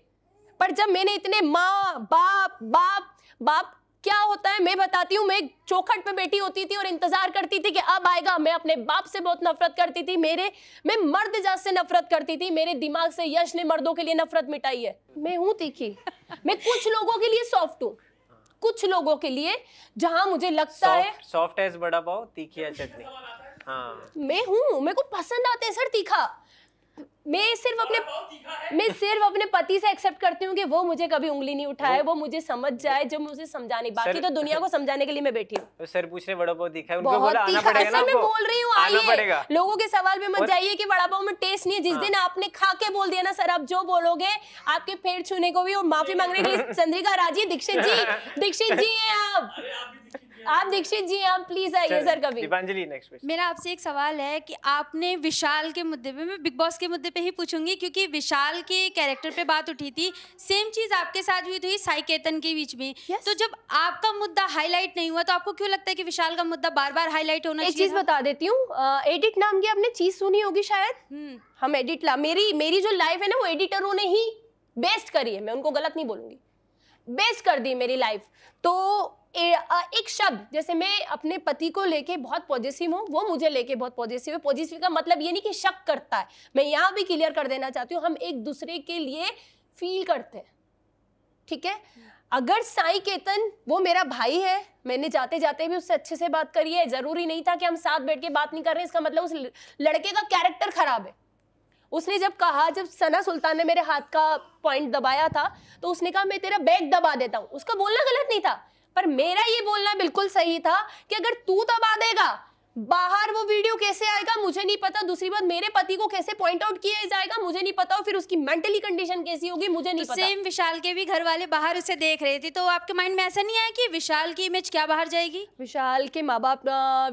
पर जब मैंने इतने माँ बाप बाप बाप क्या होता है मैं बताती हूँ मैं चौखट पे बैठी होती थी और इंतजार करती थी कि अब आएगा मैं अपने बाप से बहुत नफरत करती थी मेरे मैं मर्द जात से नफरत करती थी मेरे दिमाग से यश ने मर्दों के लिए नफरत मिटाई है मैं हूँ तीखी मैं कुछ लोगों के लिए सॉफ्ट हूँ कुछ लोगों के लिए जहाँ मुझे लगता है सॉफ्ट एज बड़ा पाव तीखी चटनी हाँ मैं हूँ मेरे को पसंद आते हैं सर तीखा मैं सिर्फ अपने मैं सिर्फ अपने पति से एक्सेप्ट करती हूँ कि वो मुझे कभी उंगली नहीं उठाए वो मुझे समझ जाए जो मुझे समझाने बाकी तो दुनिया को समझाने के लिए मैं बैठी हूँ तो सर पूछ रहे बड़ा पाव दिखा है उनको बोला आना पड़ेगा मैं बोल रही हूँ आइए लोगों के सवाल में मत जाइए कि बड़ा पाव में टेस्ट नहीं है जिस हाँ। दिन आपने खा के बोल दिया ना सर आप जो बोलोगे आपके पैर छूने को भी और माफी मांगने के लिए [LAUGHS] चंद्रिका राजी दीक्षित जी दीक्षित जी है आप आप दीक्षित जी आप प्लीज आइए सर कभी दीपांजलि नेक्स्ट क्वेश्चन मेरा आपसे एक सवाल है कि आपने विशाल के मुद्दे पे मैं बिग बॉस के मुद्दे पे ही पूछूंगी क्योंकि विशाल के कैरेक्टर पे बात उठी थी सेम चीज आपके साथ हुई थी साई केतन के बीच में yes. तो जब आपका मुद्दा हाईलाइट नहीं हुआ तो आपको क्यों लगता है कि विशाल का मुद्दा बार बार हाईलाइट होना एक चीज बता देती हूँ एडिट नाम की आपने चीज सुनी होगी शायद हम्म। हम एडिट ला मेरी मेरी जो लाइफ है ना वो एडिटरों ने ही बेस्ट करी है मैं उनको गलत नहीं बोलूंगी बेस्ट कर दी मेरी लाइफ तो ए, एक शब्द जैसे मैं अपने पति को लेके बहुत पॉजिटिव हूँ वो मुझे लेके बहुत पॉजिटिव है पॉजिटिव का मतलब ये नहीं कि शक करता है मैं यहाँ भी क्लियर कर देना चाहती हूँ हम एक दूसरे के लिए फील करते हैं ठीक है अगर साई केतन वो मेरा भाई है मैंने जाते जाते भी उससे अच्छे से बात करी है जरूरी नहीं था कि हम साथ बैठ के बात नहीं कर रहे इसका मतलब उस लड़के का कैरेक्टर खराब है उसने जब कहा जब सना सुल्तान ने मेरे हाथ का पॉइंट दबाया था तो उसने कहा मैं तेरा बैग दबा देता हूँ उसका बोलना गलत नहीं था पर मेरा ये बोलना बिल्कुल सही था कि अगर तू दबा देगा बाहर वो वीडियो कैसे आएगा मुझे नहीं पता दूसरी बात मेरे पति को कैसे पॉइंट आउट किया जाएगा मुझे नहीं पता और फिर उसकी मेंटली कंडीशन कैसी होगी मुझे नहीं तो पता सेम विशाल के भी घर वाले बाहर उसे देख रहे थे तो आपके माइंड में ऐसा नहीं आया कि विशाल की इमेज क्या बाहर जाएगी विशाल के माँ बाप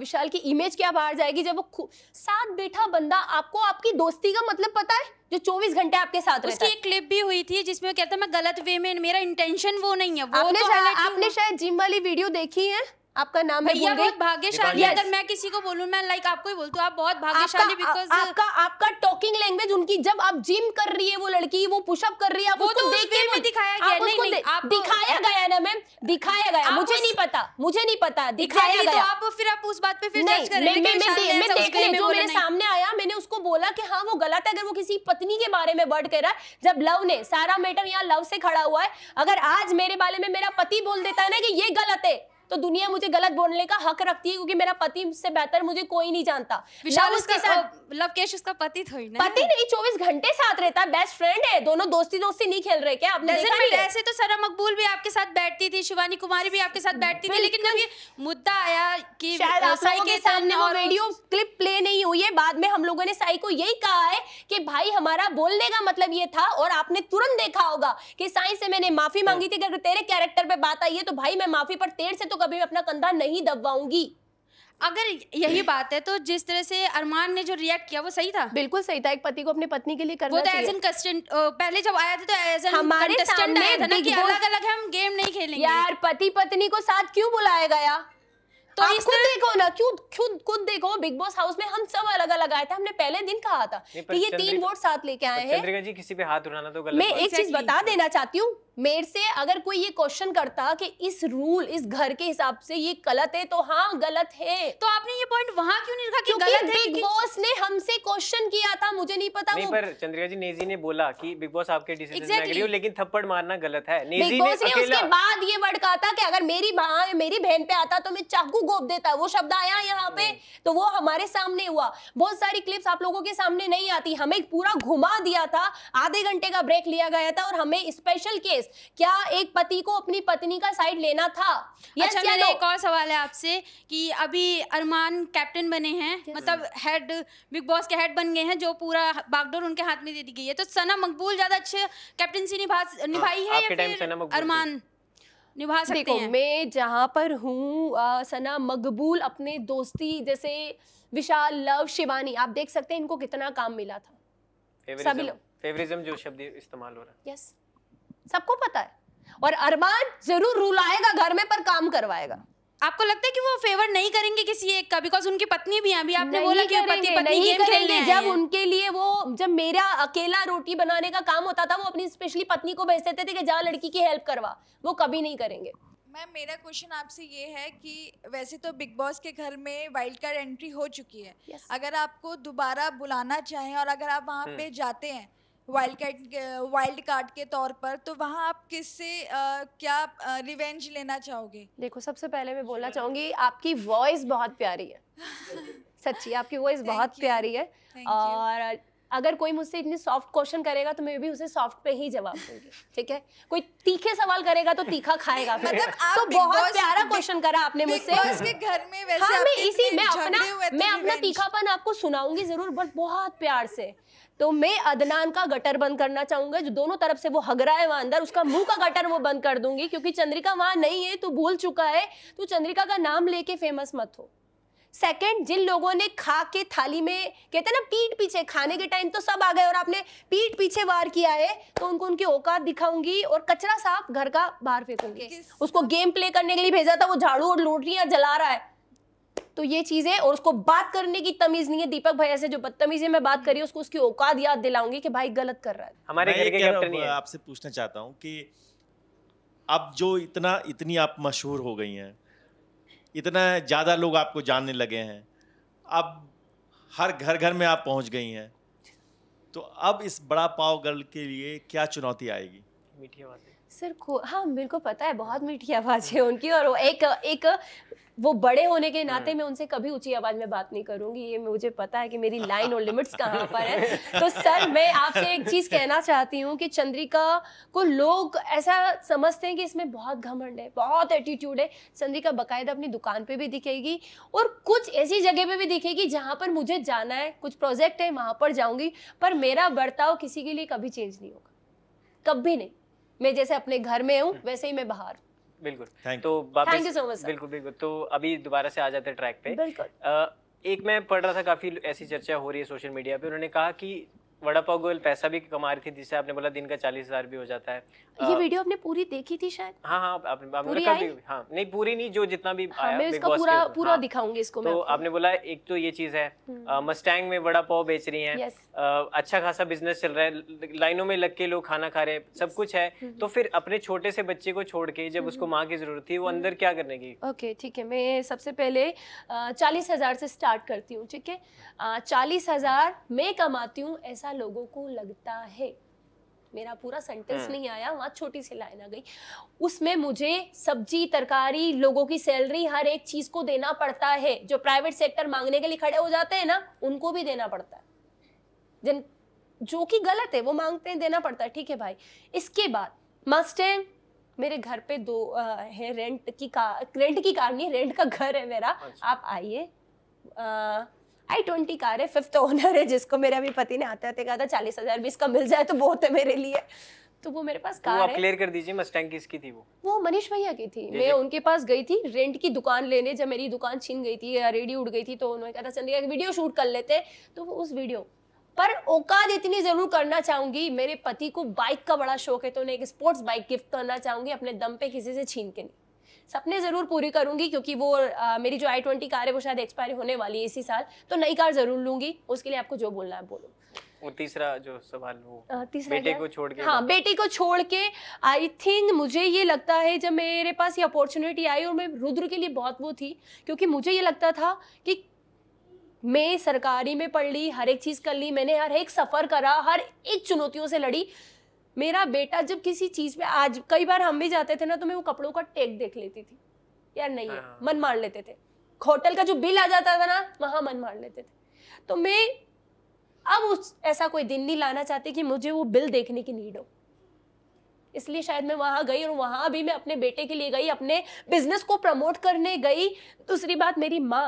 विशाल की इमेज क्या बाहर जाएगी जब वो साथ बैठा बंदा आपको आपकी दोस्ती का मतलब पता है जो 24 घंटे आपके साथ उसकी एक क्लिप भी हुई थी जिसमें कहता मैं गलत वे में मेरा इंटेंशन वो नहीं है वो आपने तो शायद आपने शायद जिम वाली वीडियो देखी है आपका नाम है भैया बहुत भाग्यशाली अगर मैं किसी को बोलूँ मैं लाइक आपको ही बोलती आप बहुत भाग्यशाली बिकॉज आपका आपका टॉकिंग लैंग्वेज उनकी जब आप जिम कर रही है वो लड़की वो पुशअप कर रही है वो तो देख के दिखाया गया नहीं नहीं आप दिखाया गया ना मैम दिखाया गया मुझे नहीं पता मुझे नहीं पता दिखाया तो गया आप फिर आप उस बात पे फिर जज कर रहे हैं मैं देख रही मेरे सामने आया मैंने उसको बोला कि हाँ वो गलत है अगर वो किसी पत्नी के बारे में वर्ड कह रहा है जब लव ने सारा मैटर यहाँ लव से खड़ा हुआ है अगर आज मेरे बारे में मेरा पति बोल देता है ना कि ये गलत है तो दुनिया मुझे गलत बोलने का हक रखती है क्योंकि मेरा पति से बेहतर मुझे कोई नहीं जानता विशाल उसके साथ लवकेश उसका पति थोड़ी ना पति नहीं चौबीस घंटे साथ रहता है बेस्ट फ्रेंड है दोनों दोस्ती दोस्ती नहीं खेल रहे क्या ऐसे तो सरा मकबूल भी आपके साथ बैठती थी शिवानी कुमारी भी आपके साथ बैठती थी लेकिन जब ये मुद्दा आया कि साई के सामने और वीडियो क्लिप प्ले नहीं हुई है बाद में हम लोगों ने साई को यही कहा है कि भाई हमारा बोलने का मतलब ये था और आपने तुरंत देखा होगा कि साई से मैंने माफी हाँ। मांगी थी अगर तेरे कैरेक्टर पे बात आई है तो भाई मैं माफी पर तेर से तो तो कभी अपना कंधा नहीं दबवाऊंगी अगर यही बात है तो जिस तरह से अरमान ने जो रिएक्ट किया वो सही था बिल्कुल सही था एक पति को अपनी पत्नी के लिए करना वो तो एज एन कंस्टेंट पहले जब आया था तो एज एन हमारे सामने आया था ना कि अलग अलग हम गेम नहीं खेलेंगे यार पति पत्नी को साथ क्यों बुलाया गया तो आप खुद देखो ना क्यों खुद खुद देखो बिग बॉस हाउस में हम सब अलग अलग आए थे हमने पहले दिन कहा था कि ये तीन वोट साथ लेके आए हैं चंद्रिका जी किसी पे हाथ उठाना तो गलत मैं एक चीज बता देना चाहती हूँ मेरे से अगर कोई ये क्वेश्चन करता कि इस रूल इस घर के हिसाब से ये गलत है तो हाँ गलत है तो आपने ये पॉइंट वहाँ क्यों नहीं रखा कि गलत है बिग बॉस ने हमसे क्वेश्चन किया था मुझे नहीं पता नहीं वो... पर चंद्रिका जी नेजी ने बोला कि बिग बॉस आपके डिसीजन exactly. में agree, लेकिन थप्पड़ मारना गलत है नेजी ने, ने उसके बाद ये वर्ड कहा था कि अगर मेरी माँ मेरी बहन पे आता तो मैं चाकू गोप देता है वो शब्द आया यहाँ पे हाँ। तो वो हमारे सामने हुआ बहुत सारी क्लिप्स आप लोगों के सामने नहीं आती हमें पूरा घुमा दिया था आधे घंटे का ब्रेक लिया गया था और हमें स्पेशल केस क्या एक पति को अपनी पत्नी का साइड लेना था अच्छा मेरा एक और सवाल है आपसे कि अभी अरमान कैप्टन बने हैं मतलब हेड बिग बॉस के हेड बन गए हैं जो पूरा बागडोर उनके हाथ में दे दी गई है तो सना मकबूल ज्यादा अच्छे कैप्टनसी निभा हाँ, निभाई है या फिर अरमान निभा सकते देखो, हैं मैं जहाँ पर हूँ सना मकबूल अपने दोस्ती जैसे विशाल लव शिवानी आप देख सकते हैं इनको कितना काम मिला था सभी लोग फेवरिज्म जो शब्द इस्तेमाल हो रहा है यस सबको पता है और अरमान जरूर रूल आएगा घर में पर काम करवाएगा आपको लगता है कि वो फेवर नहीं करेंगे किसी एक का बिकॉज उनकी पत्नी भी अभी आपने बोला कि पति पत्नी गेम खेल रहे हैं जब उनके लिए वो जब मेरा अकेला रोटी बनाने का काम होता था वो अपनी स्पेशली पत्नी को भेज देते थे कि जा लड़की की हेल्प करवा वो कभी नहीं करेंगे मैम मेरा क्वेश्चन आपसे ये है कि वैसे तो बिग बॉस के घर में वाइल्ड कार्ड एंट्री हो चुकी है yes. अगर आपको दोबारा बुलाना चाहें और अगर आप वहाँ हम्म। पे जाते हैं वाइल्ड कार्ड वाइल्ड कार्ड के तौर पर तो वहाँ आप किससे uh, क्या रिवेंज uh, लेना चाहोगे देखो सबसे पहले मैं बोलना हाँ। चाहूँगी आपकी वॉइस बहुत प्यारी है [LAUGHS] सच्ची आपकी वॉइस बहुत प्यारी है और अगर कोई मुझसे इतनी सॉफ्ट क्वेश्चन करेगा तो मैं भी उसे सॉफ्ट पे ही जवाब दूंगी ठीक है कोई तीखे सवाल करेगा तो तीखा खाएगा फिर मतलब आप तो बहुत प्यारा क्वेश्चन करा आपने मुझसे के घर में वैसे हाँ, आप मैं इसी मैं अपना मैं अपना तीखापन आपको सुनाऊंगी जरूर बट बहुत प्यार से तो मैं अदनान का गटर बंद करना चाहूंगा जो दोनों तरफ से वो हग रहा है वहां अंदर उसका मुंह का गटर वो बंद कर दूंगी क्योंकि चंद्रिका वहां नहीं है तू भूल चुका है तू चंद्रिका का नाम लेके फेमस मत हो सेकेंड जिन लोगों ने खा के थाली में कहते ना पीठ पीछे खाने के टाइम तो सब आ गए और आपने पीठ पीछे वार किया है तो उनको उनकी औकात दिखाऊंगी और कचरा साफ घर का बाहर फेंकूंगी उसको गेम प्ले करने के लिए भेजा था वो झाड़ू और लोटलियां जला रहा है तो ये चीज़ है और उसको बात करने की तमीज नहीं है दीपक भाई ऐसे जो बदतमीजी मैं बात करी उसको उसकी औकात याद दिलाऊंगी कि भाई गलत कर रहा है हमारे घर के कैप्टन नहीं आपसे पूछना चाहता हूँ कि अब जो इतना इतनी आप मशहूर हो गई हैं इतना ज़्यादा लोग आपको जानने लगे हैं अब हर घर घर में आप पहुंच गई हैं तो अब इस बड़ा पाव गर्ल के लिए क्या चुनौती आएगी मीठी बातें सर को हाँ मेरे को पता है बहुत मीठी आवाज़ है उनकी और एक एक वो बड़े होने के नाते हाँ। मैं उनसे कभी ऊंची आवाज में बात नहीं करूंगी ये मुझे पता है कि मेरी [LAUGHS] लाइन और लिमिट्स कहाँ पर है [LAUGHS] तो सर मैं आपसे एक चीज कहना चाहती हूँ कि चंद्रिका को लोग ऐसा समझते हैं कि इसमें बहुत घमंड है बहुत एटीट्यूड है चंद्रिका बकायदा अपनी दुकान पे भी दिखेगी और कुछ ऐसी जगह पे भी दिखेगी जहाँ पर मुझे जाना है कुछ प्रोजेक्ट है वहाँ पर जाऊँगी पर मेरा बर्ताव किसी के लिए कभी चेंज नहीं होगा कभी नहीं मैं जैसे अपने घर में हूँ वैसे ही मैं बाहर बिल्कुल तो थैंक यू सो मच बिल्कुल बिल्कुल तो अभी दोबारा से आ जाते हैं ट्रैक पे बिल्कुल एक मैं पढ़ रहा था काफी ऐसी चर्चा हो रही है सोशल मीडिया पे उन्होंने कहा कि वड़ा पाव गोयल पैसा भी कमा रही थी जिससे आपने बोला दिन का चालीस हजार भी हो जाता है ये आ, वीडियो आपने पूरी देखी थी शायद हाँ हाँ आपने, आपने पूरी आई? हाँ नहीं पूरी नहीं जो जितना भी हाँ, आया, मैं इसका पूरा पूरा हाँ, दिखाऊंगी इसको तो आपने बोला एक तो ये चीज है मस्टैंग हम्म। में वड़ा पाव बेच रही है अच्छा खासा बिजनेस चल रहा है लाइनों में लग के लोग खाना खा रहे हैं सब कुछ है हम्म, हम्म। तो फिर अपने छोटे से बच्चे को छोड़ के जब उसको माँ की जरूरत थी वो अंदर क्या करने की ओके ठीक है मैं सबसे पहले चालीस से स्टार्ट करती हूँ ठीक है चालीस हजार मैं कमाती हूँ ऐसा ऐसा लोगों को लगता है मेरा पूरा सेंटेंस हाँ। नहीं आया वहां छोटी सी लाइन आ गई उसमें मुझे सब्जी तरकारी लोगों की सैलरी हर एक चीज को देना पड़ता है जो प्राइवेट सेक्टर मांगने के लिए खड़े हो जाते हैं ना उनको भी देना पड़ता है जिन जो कि गलत है वो मांगते हैं देना पड़ता है ठीक है भाई इसके बाद मस्ट है मेरे घर पे दो आ, है रेंट की कार रेंट की कार नहीं रेंट का घर है मेरा अच्छा। आप आइए आई ट्वेंटी कार है फिफ्थ ओनर है जिसको मेरे अभी पति ने आते आते कहा था चालीस हजार भी इसका मिल जाए तो बहुत है मेरे लिए तो वो मेरे पास कार आप क्लियर कर दीजिए मस्टैंग किसकी थी वो वो मनीष भैया की थी मैं उनके पास गई थी रेंट की दुकान लेने जब मेरी दुकान छीन गई थी या रेडी उड़ गई थी तो उन्होंने कहा था चंद्रिका वीडियो शूट कर लेते तो वो उस वीडियो पर औकात इतनी जरूर करना चाहूंगी मेरे पति को बाइक का बड़ा शौक है तो उन्हें एक स्पोर्ट्स बाइक गिफ्ट करना चाहूंगी अपने दम पे किसी से छीन के नहीं सपने ज़रूर पूरी करूंगी क्योंकि वो आ, मेरी जो आई ट्वेंटी कार है वो शायद एक्सपायर होने वाली है इसी साल तो नई कार ज़रूर लूंगी उसके लिए आपको जो बोलना है बोलो तीसरा जो सवाल वो तीसरा हाँ, बेटे को छोड़ के हाँ बेटे को छोड़ के आई थिंक मुझे ये लगता है जब मेरे पास ये अपॉर्चुनिटी आई और मैं रुद्र के लिए बहुत वो थी क्योंकि मुझे ये लगता था कि मैं सरकारी में पढ़ ली हर एक चीज़ कर ली मैंने हर एक सफ़र करा हर एक चुनौतियों से लड़ी मेरा बेटा जब किसी चीज पे आज कई बार हम भी जाते थे ना तो मैं वो कपड़ों का टेक देख लेती थी यार नहीं है हाँ। मन मार लेते थे होटल का जो बिल आ जाता था ना वहां मन मार लेते थे तो मैं अब उस ऐसा कोई दिन नहीं लाना चाहती कि मुझे वो बिल देखने की नीड हो इसलिए शायद मैं वहां गई और वहां भी मैं अपने बेटे के लिए गई अपने बिजनेस को प्रमोट करने गई दूसरी बात मेरी माँ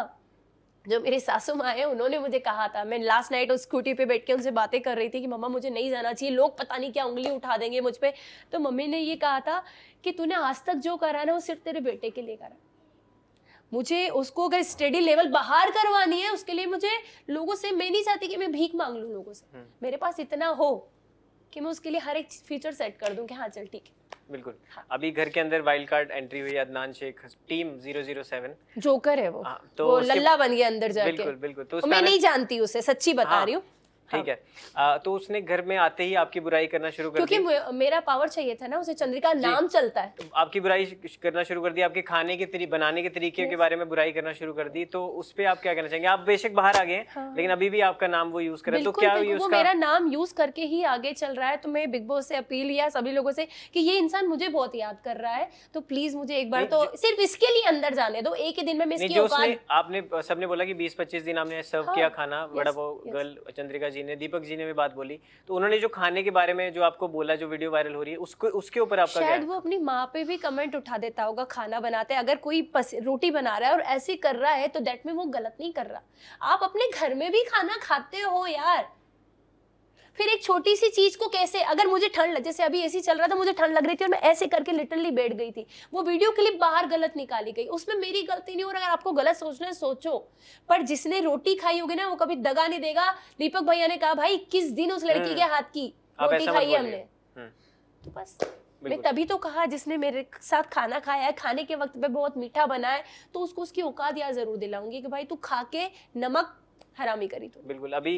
जो मेरी सासू माँ है उन्होंने मुझे कहा था मैं लास्ट नाइट उस स्कूटी पे बैठ के उनसे बातें कर रही थी कि मम्मा मुझे नहीं जाना चाहिए लोग पता नहीं क्या उंगली उठा देंगे मुझ पर तो मम्मी ने ये कहा था कि तूने आज तक जो करा ना वो सिर्फ तेरे बेटे के लिए करा मुझे उसको अगर स्टडी लेवल बाहर करवानी है उसके लिए मुझे लोगों से मैं नहीं चाहती कि मैं भीख मांग लूँ लोगों से हम्म। मेरे पास इतना हो कि मैं उसके लिए हर एक फीचर सेट कर दूँ कि हाँ चल ठीक है बिल्कुल अभी घर के अंदर वाइल्ड कार्ड एंट्री हुई अदनान शेख टीम 007 जोकर है वो आ, हाँ, तो वो लल्ला बन गया अंदर जाके बिल्कुल बिल्कुल तो मैं नहीं जानती उसे सच्ची बता हाँ, रही हूँ ठीक हाँ। है आ, तो उसने घर में आते ही आपकी बुराई करना शुरू कर क्योंकि दी क्योंकि मेरा पावर चाहिए था ना उसे चंद्रिका नाम चलता है तो आपकी बुराई करना शुरू कर दी आपके खाने के तरी, बनाने के तरीके के बारे में बुराई करना शुरू कर दी तो उस पर आप क्या कहना चाहेंगे आप बेशक बाहर आ गए हाँ। लेकिन अभी भी आपका नाम वो यूज करे तो क्या मेरा नाम यूज करके ही आगे चल रहा है तो मैं बिग बॉस से अपील या सभी लोगों से कि ये इंसान मुझे बहुत याद कर रहा है तो प्लीज मुझे एक बार तो सिर्फ इसके लिए अंदर जाने दो एक ही दिन में आपने सबने बोला की बीस पच्चीस दिन आपने सर्व हाँ। किया खाना बड़ा वो गर्ल चंद्रिका जी जी ने दीपक जी ने भी बात बोली तो उन्होंने जो खाने के बारे में जो आपको बोला जो वीडियो वायरल हो रही है उसको उसके ऊपर आपका शायद वो अपनी माँ पे भी कमेंट उठा देता होगा खाना बनाते अगर कोई रोटी बना रहा है और ऐसे कर रहा है तो डेट में वो गलत नहीं कर रहा आप अपने घर में भी खाना खाते हो यार फिर एक छोटी सी चीज को कैसे अगर मुझे ठंड लग जैसे अभी ऐसी चल रहा था मुझे ठंड लग रही थी और मैं ऐसे करके लिटरली बैठ गई थी वो वीडियो क्लिप बाहर गलत निकाली गई उसमें मेरी गलती नहीं और अगर आपको गलत सोचना है सोचो पर जिसने रोटी खाई होगी ना वो कभी दगा नहीं देगा दीपक भैया ने कहा भाई किस दिन उस लड़की के हम्म। हाथ की रोटी खाई हमने हम्म। तो बस मैं तभी तो कहा जिसने मेरे साथ खाना खाया है खाने के वक्त पे बहुत मीठा बना है तो उसको उसकी औकात याद जरूर दिलाऊंगी कि भाई तू खा के नमक हरामी करी तो बिल्कुल अभी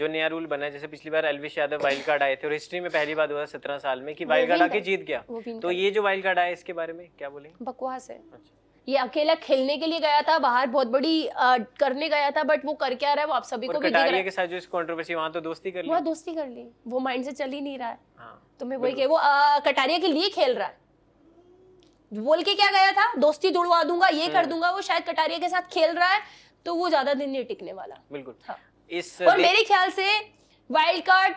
जो नया रूल बना है जैसे पिछली बार एलविश यादव वाइल्ड कार्ड आए थे और हिस्ट्री में पहली बार दो सत्रह साल में कि वाइल्ड कार्ड आके जीत गया तो ये जो वाइल्ड कार्ड आया इसके बारे में क्या बोले बकवास है अच्छा। ये अकेला खेलने के लिए गया था बाहर बहुत बड़ी आ, करने गया था बट वो करके आ रहा है वो आप सभी को भी दिख रहा है के साथ जो इस कंट्रोवर्सी वहां तो दोस्ती कर ली वहां दोस्ती कर ली वो माइंड से चल ही नहीं रहा है हाँ, तो मैं वही कह वो आ, कटारिया के लिए खेल रहा है बोल के क्या गया था दोस्ती जुड़वा दूंगा ये कर हम्म। दूंगा वो शायद कटारिया के साथ खेल रहा है तो वो ज्यादा दिन नहीं टिकने वाला बिल्कुल हाँ और मेरे ख्याल से वाइल्ड कार्ड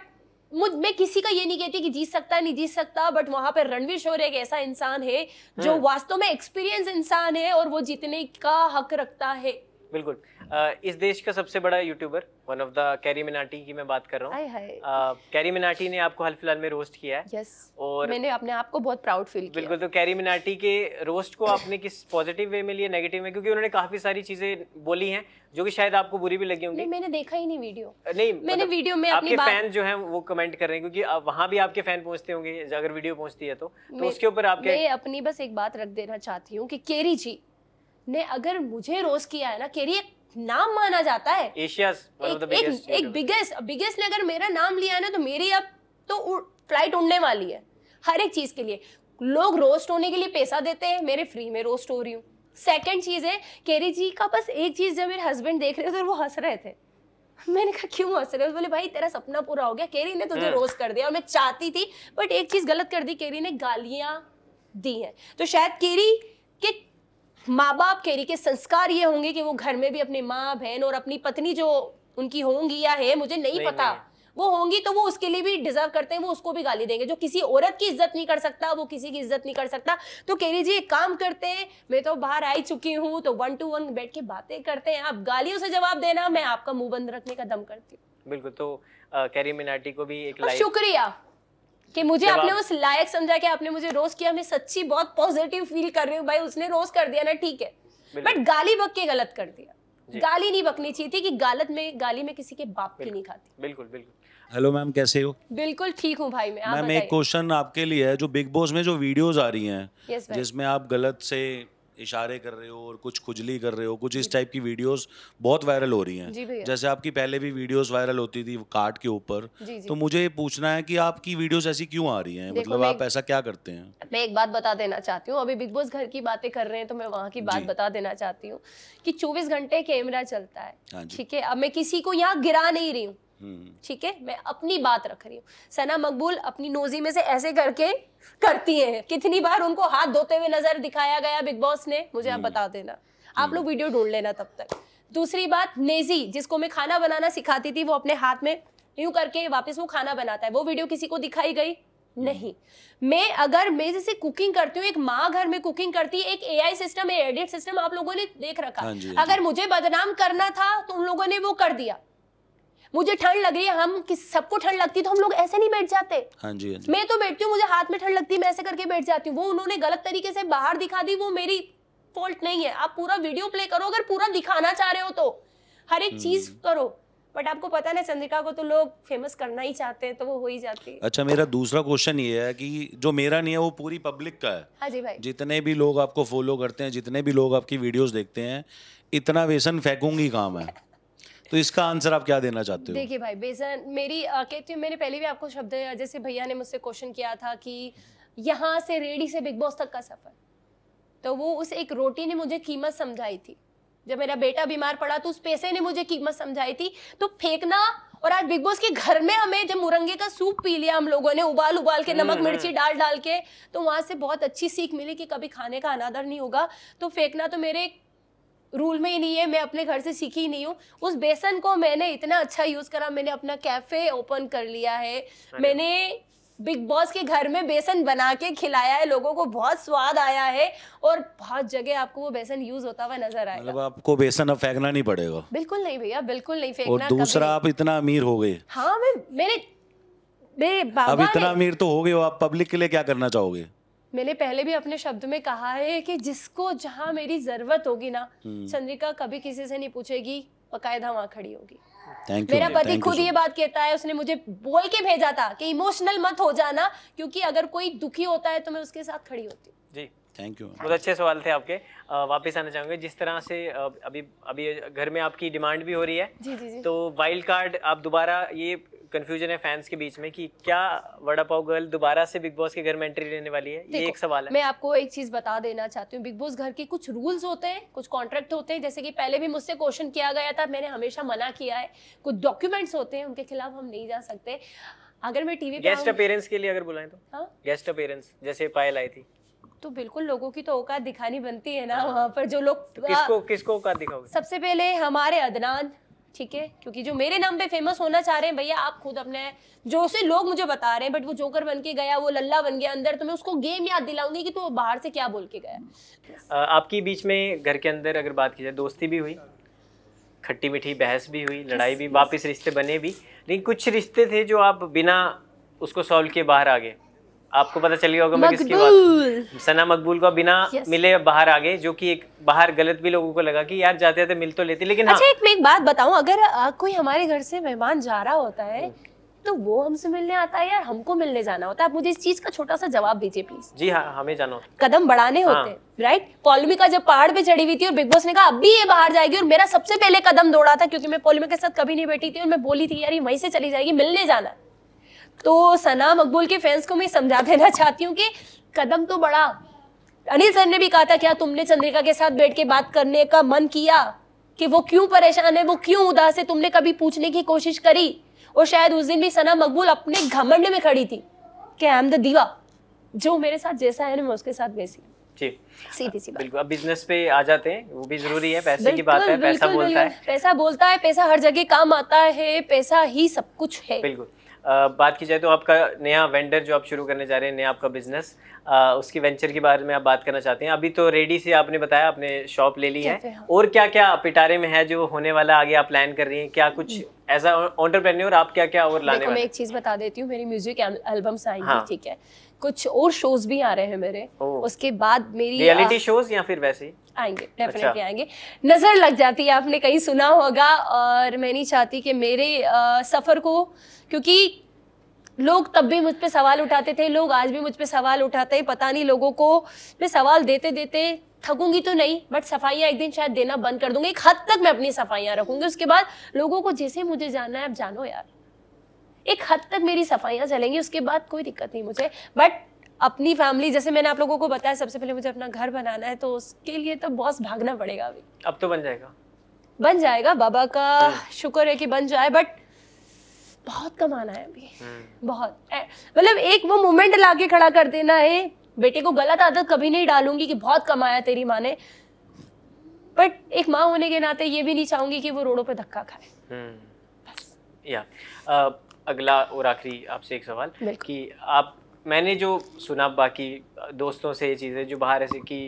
मुझ मैं किसी का ये नहीं कहती कि जीत सकता नहीं जीत सकता बट वहां पर रणवीर शोर एक ऐसा इंसान है जो हम्म। वास्तव में एक्सपीरियंस इंसान है और वो जीतने का हक रखता है बिल्कुल इस देश का सबसे बड़ा YouTuber one of the Carry Minati की मैं बात कर रहा हूँ कैरी मिनाटी ने आपको हाल फिलहाल में रोस्ट किया है yes. और मैंने अपने आप को बहुत प्राउड फील किया बिल्कुल तो कैरी मिनाटी के रोस्ट को आपने किस पॉजिटिव वे में लिया नेगेटिव में क्योंकि उन्होंने काफी सारी चीजें बोली हैं जो कि शायद आपको बुरी भी लगी होंगी मैंने देखा ही नहीं वीडियो नहीं मैंने मतलब वीडियो में आपके फैन जो है वो कमेंट कर रहे हैं क्योंकि वहाँ भी आपके फैन पहुंचते होंगे अगर वीडियो पहुंचती है तो, तो उसके ऊपर आपके मैं अपनी बस एक बात रख देना चाहती हूँ कि केरी जी ने अगर मुझे रोज किया है ना केरी एक नाम माना जाता है एशिया एक बिगेस्ट बिगेस्ट ने अगर मेरा नाम लिया है ना तो मेरी अब तो फ्लाइट उड़ने वाली है हर एक चीज के लिए लोग रोस्ट होने के लिए पैसा देते हैं मेरे फ्री में रोस्ट हो रही हूँ सेकेंड चीज़ है केरी जी का बस एक चीज़ जब मेरे हस्बैंड देख रहे थे और तो वो हंस रहे थे मैंने कहा क्यों हंस रहे बोले भाई तेरा सपना पूरा हो गया केरी ने तुझे रोज हम्म। कर दिया और मैं चाहती थी बट एक चीज़ गलत कर दी केरी ने गालियां दी हैं तो शायद केरी के माँ बाप कह रही कि संस्कार ये होंगे कि वो घर में भी अपनी माँ बहन और अपनी पत्नी जो उनकी होंगी या है मुझे नहीं, नहीं पता नहीं। वो होंगी तो वो उसके लिए भी डिजर्व करते हैं वो उसको भी गाली देंगे जो किसी औरत की इज्जत नहीं कर सकता वो किसी की इज्जत नहीं कर सकता तो कह एक काम करते हैं मैं तो बाहर ही चुकी हूँ तो वन टू वन बैठ के बातें करते हैं आप गालियों से जवाब देना मैं आपका मुंह बंद रखने का दम करती हूँ बिल्कुल तो कैरी मिनाटी को भी एक शुक्रिया कि मुझे आपने उस लायक समझा कि आपने मुझे रोज किया मैं सच्ची बहुत पॉजिटिव फील कर रही हूँ भाई उसने रोज कर दिया ना ठीक है बट गाली बक के गलत कर दिया गाली नहीं बकनी चाहिए थी कि गलत में गाली में किसी के बाप की नहीं खाती बिल्कुल बिल्कुल हेलो मैम कैसे हो बिल्कुल ठीक हूँ भाई मैं मैम एक क्वेश्चन आपके लिए है जो बिग बॉस में जो वीडियोस आ रही हैं yes, जिसमें आप गलत से इशारे कर रहे हो और कुछ खुजली कर रहे हो कुछ इस टाइप की वीडियोस बहुत वायरल हो रही हैं जैसे आपकी पहले भी वीडियोस वायरल होती थी कार्ड के ऊपर तो मुझे ये पूछना है कि आपकी वीडियोस ऐसी क्यों आ रही हैं मतलब आप ऐसा क्या करते हैं मैं एक बात बता देना चाहती हूँ अभी बिग बॉस घर की बातें कर रहे हैं तो मैं वहाँ की बात बता देना चाहती हूँ की चौबीस घंटे कैमरा चलता है हाँ ठीक है अब मैं किसी को यहाँ गिरा नहीं रही हूँ ठीक है मैं अपनी बात रख रही हूँ सना मकबूल अपनी नोजी में से ऐसे करके करती हैं कितनी बार उनको हाथ धोते हुए नजर दिखाया गया बिग बॉस ने मुझे आप हम्म। बता देना आप हम्म। लोग वीडियो ढूंढ लेना तब तक दूसरी बात नेजी जिसको मैं खाना बनाना सिखाती थी वो अपने हाथ में यू करके वापस वो खाना बनाता है वो वीडियो किसी को दिखाई गई हम्म। नहीं मैं अगर मैं जैसे कुकिंग करती हूँ एक माँ घर में कुकिंग करती है एक एआई सिस्टम एडिट सिस्टम आप लोगों ने देख रखा हाँ हाँ अगर मुझे बदनाम करना था तो उन लोगों ने वो कर दिया मुझे ठंड लग रही है हम किस सबको ठंड लगती है तो हम लोग ऐसे नहीं बैठ जाते हाँ जी, हाँ जी। मैं तो बैठती हूँ मुझे हाथ में ठंड लगती है मैं ऐसे करके बैठ जाती हूँ वो उन्होंने गलत तरीके से बाहर दिखा दी वो मेरी फॉल्ट नहीं है आप पूरा वीडियो प्ले करो अगर पूरा दिखाना चाह रहे हो तो हर एक चीज हम्म। करो बट आपको पता ना चंद्रिका को तो लोग फेमस करना ही चाहते हैं तो वो हो ही जाती है अच्छा मेरा दूसरा क्वेश्चन ये है कि जो मेरा नहीं है वो पूरी पब्लिक का है हाँ जी भाई जितने भी लोग आपको फॉलो करते हैं जितने भी लोग आपकी वीडियोस देखते हैं इतना व्यसन फेंकूंगी काम है तो इसका आंसर आप क्या देना चाहते हो देखिए भाई बेसन मेरी कहती हूँ मैंने पहले भी आपको शब्द जैसे भैया ने मुझसे क्वेश्चन किया था कि यहाँ से रेडी से बिग बॉस तक का सफर तो वो उस एक रोटी ने मुझे कीमत समझाई थी जब मेरा बेटा बीमार पड़ा तो उस पैसे ने मुझे कीमत समझाई थी तो फेंकना और आज बिग बॉस के घर में हमें जब मुरंगे का सूप पी लिया हम लोगों ने उबाल उबाल के नमक हम्म, मिर्ची हम्म। डाल डाल के तो वहां से बहुत अच्छी सीख मिली कि कभी खाने का अनादर नहीं होगा तो फेंकना तो मेरे रूल में ही नहीं है मैं अपने घर से सीखी ही नहीं हूँ उस बेसन को मैंने इतना अच्छा यूज़ करा मैंने अपना कैफ़े ओपन कर लिया है मैंने बिग बॉस के घर में बेसन बना के खिलाया है लोगों को बहुत स्वाद आया है और बहुत जगह आपको वो बेसन यूज होता हुआ नजर आया मतलब आपको बेसन अब फेंकना नहीं पड़ेगा बिल्कुल नहीं भैया बिल्कुल नहीं फेंकना और दूसरा आप इतना अमीर हो गए हाँ मैं मेरे मेरे बाबा अब इतना अमीर तो हो गए हो आप पब्लिक के लिए क्या करना चाहोगे मैंने पहले भी अपने शब्द में कहा है कि जिसको जहाँ मेरी जरूरत होगी ना हम्म। चंद्रिका कभी किसी से नहीं पूछेगी बकायदा वहाँ खड़ी होगी Thank मेरा पति खुद ये बात कहता है उसने मुझे बोल के भेजा था कि इमोशनल मत हो जाना क्योंकि अगर कोई दुखी होता है तो मैं उसके साथ खड़ी होती हूँ जी थैंक यू बहुत अच्छे सवाल थे आपके वापस आना चाहूंगे जिस तरह से अभी अभी घर में आपकी डिमांड भी हो रही है जी जी जी तो वाइल्ड कार्ड आप दोबारा ये कंफ्यूजन है फैंस के बीच में कि क्या वड़ा पाव गर्ल दोबारा से बिग बॉस के घर में एंट्री लेने वाली है ये एक सवाल है मैं आपको एक चीज बता देना चाहती हूँ बिग बॉस घर के कुछ रूल्स होते हैं कुछ कॉन्ट्रैक्ट होते हैं जैसे कि पहले भी मुझसे क्वेश्चन किया गया था मैंने हमेशा मना किया है कुछ डॉक्यूमेंट्स होते हैं उनके खिलाफ हम नहीं जा सकते अगर मैं टीवी गेस्ट अपेयरेंस के लिए अगर बुलाएं तो गेस्ट हाँ? अपेयरेंस जैसे पायल आई थी तो बिल्कुल लोगों की तो औकात दिखानी बनती है ना हाँ। वहाँ पर जो लोग तो किसको किसको औकात दिखाओगे सबसे पहले हमारे अदनान ठीक है क्योंकि जो मेरे नाम पे फेमस होना चाह रहे हैं भैया आप खुद अपने जो से लोग मुझे बता रहे हैं बट वो जोकर बन के गया वो लल्ला बन गया अंदर तो मैं उसको गेम याद दिलाऊंगी कि तो बाहर से क्या बोल के गया आपकी बीच में घर के अंदर अगर बात की जाए दोस्ती भी हुई खट्टी मीठी बहस भी हुई लड़ाई भी वापस रिश्ते बने भी लेकिन कुछ रिश्ते थे जो आप बिना उसको सॉल्व किए बाहर आ गए आपको पता चली होगा मैं किसकी बात सना मकबूल को बिना yes. मिले बाहर आ गए जो कि एक बाहर गलत भी लोगों को लगा कि यार जाते थे तो मिल तो लेते लेकिन हाँ। अच्छा हाँ, एक मैं एक बात बताऊं अगर आ, कोई हमारे घर से मेहमान जा रहा होता है हम्म। तो वो हमसे मिलने आता है यार हमको मिलने जाना होता है आप मुझे इस चीज का छोटा सा जवाब दीजिए प्लीज जी हाँ हमें जाना होता कदम बढ़ाने हाँ. होते राइट पॉलमिका जब पहाड़ पे चढ़ी हुई थी और बिग बॉस ने कहा अभी ये बाहर जाएगी और मेरा सबसे पहले कदम दौड़ा था क्योंकि मैं पॉलमिका के साथ कभी नहीं बैठी थी और मैं बोली थी यार ये वहीं से चली जाएगी मिलने जाना तो सना मकबूल के फैंस को मैं समझा देना चाहती हूँ कि कदम तो बड़ा अनिल सर ने भी कहा था क्या तुमने चंद्रिका के साथ बैठ के बात करने का मन किया कि वो क्यों परेशान है वो क्यों उदास है तुमने कभी पूछने की कोशिश करी और शायद उस दिन भी सना मकबूल अपने घमंड में खड़ी थी कि आई एम द दीवा जो मेरे साथ जैसा है ना मैं उसके साथ वैसी जी सीधी सी बात बिल्कुल अब बिजनेस पे आ जाते हैं वो भी जरूरी है पैसे की बात है पैसा बोलता है पैसा बोलता है पैसा हर जगह काम आता है पैसा ही सब कुछ है बिल्कुल बात की जाए तो आपका नया वेंडर जो आप शुरू करने जा रहे हैं नया आपका बिजनेस उसकी वेंचर के बारे में आप बात करना चाहते हैं अभी तो रेडी से आपने बताया आपने शॉप ले ली है और क्या क्या पिटारे में है जो होने वाला आगे आप प्लान कर रही हैं क्या कुछ एज हम्म। अंटरप्रेन्योर आप क्या क्या और लाने मैं एक चीज़ बता देती हूँ मेरी म्यूजिक एल्बम्स आएंगी हाँ। ठीक है कुछ और शोज भी आ रहे हैं मेरे उसके बाद मेरी रियलिटी शोज या फिर वैसे आएंगे डेफिनेटली अच्छा। आएंगे नज़र लग जाती है आपने कहीं सुना होगा और मैं नहीं चाहती कि मेरे सफ़र को क्योंकि लोग तब भी मुझ पर सवाल उठाते थे लोग आज भी मुझ पर सवाल उठाते हैं पता नहीं लोगों को मैं सवाल देते देते थकूंगी तो नहीं बट सफाइयाँ एक दिन शायद देना बंद कर दूंगी एक हद तक मैं अपनी सफाइयाँ रखूंगी उसके बाद लोगों को जैसे मुझे जानना है आप जानो यार एक हद तक मेरी सफाइयाँ चलेंगी उसके बाद कोई दिक्कत नहीं मुझे बट अपनी फैमिली जैसे मैंने आप लोगों को बताया सबसे पहले मुझे अपना घर बनाना है तो उसके लिए तो बॉस भागना पड़ेगा अभी अब तो बन जाएगा बन जाएगा बाबा का हम्म। शुक्र है कि बन जाए बट बहुत कमाना है अभी हम्म। बहुत मतलब एक वो मोमेंट ला के खड़ा कर देना है बेटे को गलत आदत कभी नहीं डालूंगी कि बहुत कमाया तेरी माँ ने बट एक माँ होने के नाते ये भी नहीं चाहूंगी कि वो रोडों पर धक्का खाए या हम्म। अगला और आखिरी आपसे एक सवाल कि आप मैंने जो सुना बाकी दोस्तों से ये चीज़ें जो बाहर ऐसे कि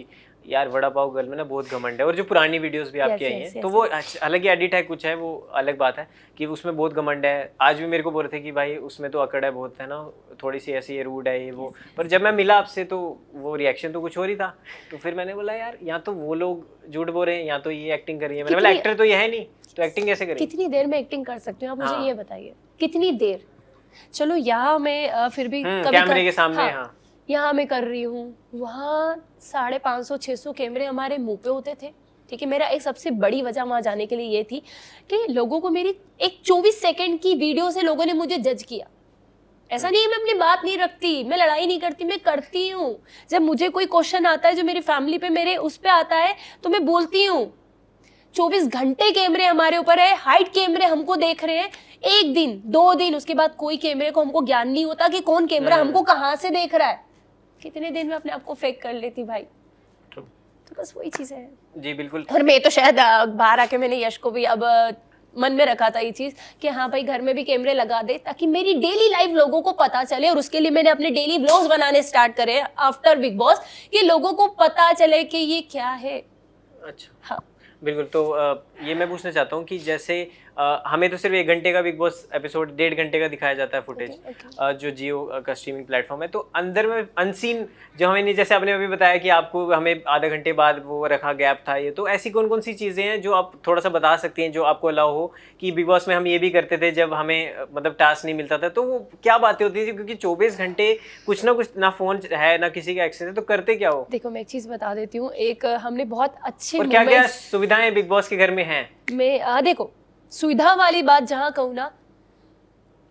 यार वड़ा पाव गर्ल में ना बहुत घमंड है और जो पुरानी वीडियोस भी आपकी आई हैं तो वो अलग ही एडिट है कुछ है वो अलग बात है कि उसमें बहुत घमंड है आज भी मेरे को बोल रहे थे कि भाई उसमें तो अकड़ है बहुत है ना थोड़ी सी ऐसी रूड है ये वो पर जब मैं मिला आपसे तो वो रिएक्शन तो कुछ और ही था तो फिर मैंने बोला यार या तो वो लोग झूठ बोल रहे हैं या तो ये एक्टिंग कर रही है मैंने बोला एक्टर तो ये है नहीं तो एक्टिंग कैसे करें कितनी देर में एक्टिंग कर सकते हो आप मुझे हाँ। ये बताइए कितनी देर चलो यहाँ मैं फिर भी हम्म, कैमरे के सामने हाँ, हाँ। यहाँ मैं कर रही हूँ वहाँ साढ़े पाँच सौ छः सौ कैमरे हमारे मुंह पे होते थे ठीक है मेरा एक सबसे बड़ी वजह वहाँ जाने के लिए ये थी कि लोगों को मेरी एक चौबीस सेकेंड की वीडियो से लोगों ने मुझे जज किया ऐसा नहीं है मैं अपनी बात नहीं रखती मैं लड़ाई नहीं करती मैं करती हूँ जब मुझे कोई क्वेश्चन आता है जो मेरी फैमिली पे मेरे उस पर आता है तो मैं बोलती हूँ चौबीस घंटे कैमरे हमारे ऊपर है हाइट कैमरे हमको देख रहे हैं एक दिन दो दिन उसके बाद कोई कैमरे को हमको ज्ञान नहीं होता कि कौन कैमरा हम्म। हमको कहाँ से देख रहा है कितने दिन में अपने आप को फेक कर लेती भाई तो बस वही चीज है जी बिल्कुल और मैं तो शायद बाहर आके मैंने यश को भी अब मन में रखा था ये चीज कि हाँ भाई घर में भी कैमरे लगा दे ताकि मेरी डेली लाइफ लोगों को पता चले और उसके लिए मैंने अपने डेली ब्लॉग्स बनाने स्टार्ट करे आफ्टर बिग बॉस ये लोगों को पता चले कि ये क्या है अच्छा हाँ बिल्कुल तो ये मैं पूछना चाहता हूँ कि जैसे Uh, हमें तो सिर्फ एक घंटे का बिग बॉस एपिसोड डेढ़ घंटे का दिखाया जाता है फुटेज okay, okay. जो जियो का स्ट्रीमिंग प्लेटफॉर्म है तो अंदर में अनसीन जो हमें जैसे आपने अभी बताया कि आपको हमें आधा घंटे बाद वो रखा गैप था ये तो ऐसी कौन कौन सी चीज़ें हैं जो आप थोड़ा सा बता सकती हैं जो आपको अलाउ हो कि बिग बॉस में हम ये भी करते थे जब हमें मतलब टास्क नहीं मिलता था तो वो क्या बातें होती थी क्योंकि चौबीस घंटे कुछ ना कुछ ना फोन है ना किसी का एक्सेस है तो करते क्या हो देखो मैं एक चीज़ बता देती हूँ एक हमने बहुत अच्छी क्या क्या सुविधाएं बिग बॉस के घर में हैं मैं देखो सुविधा वाली बात जहाँ कहू ना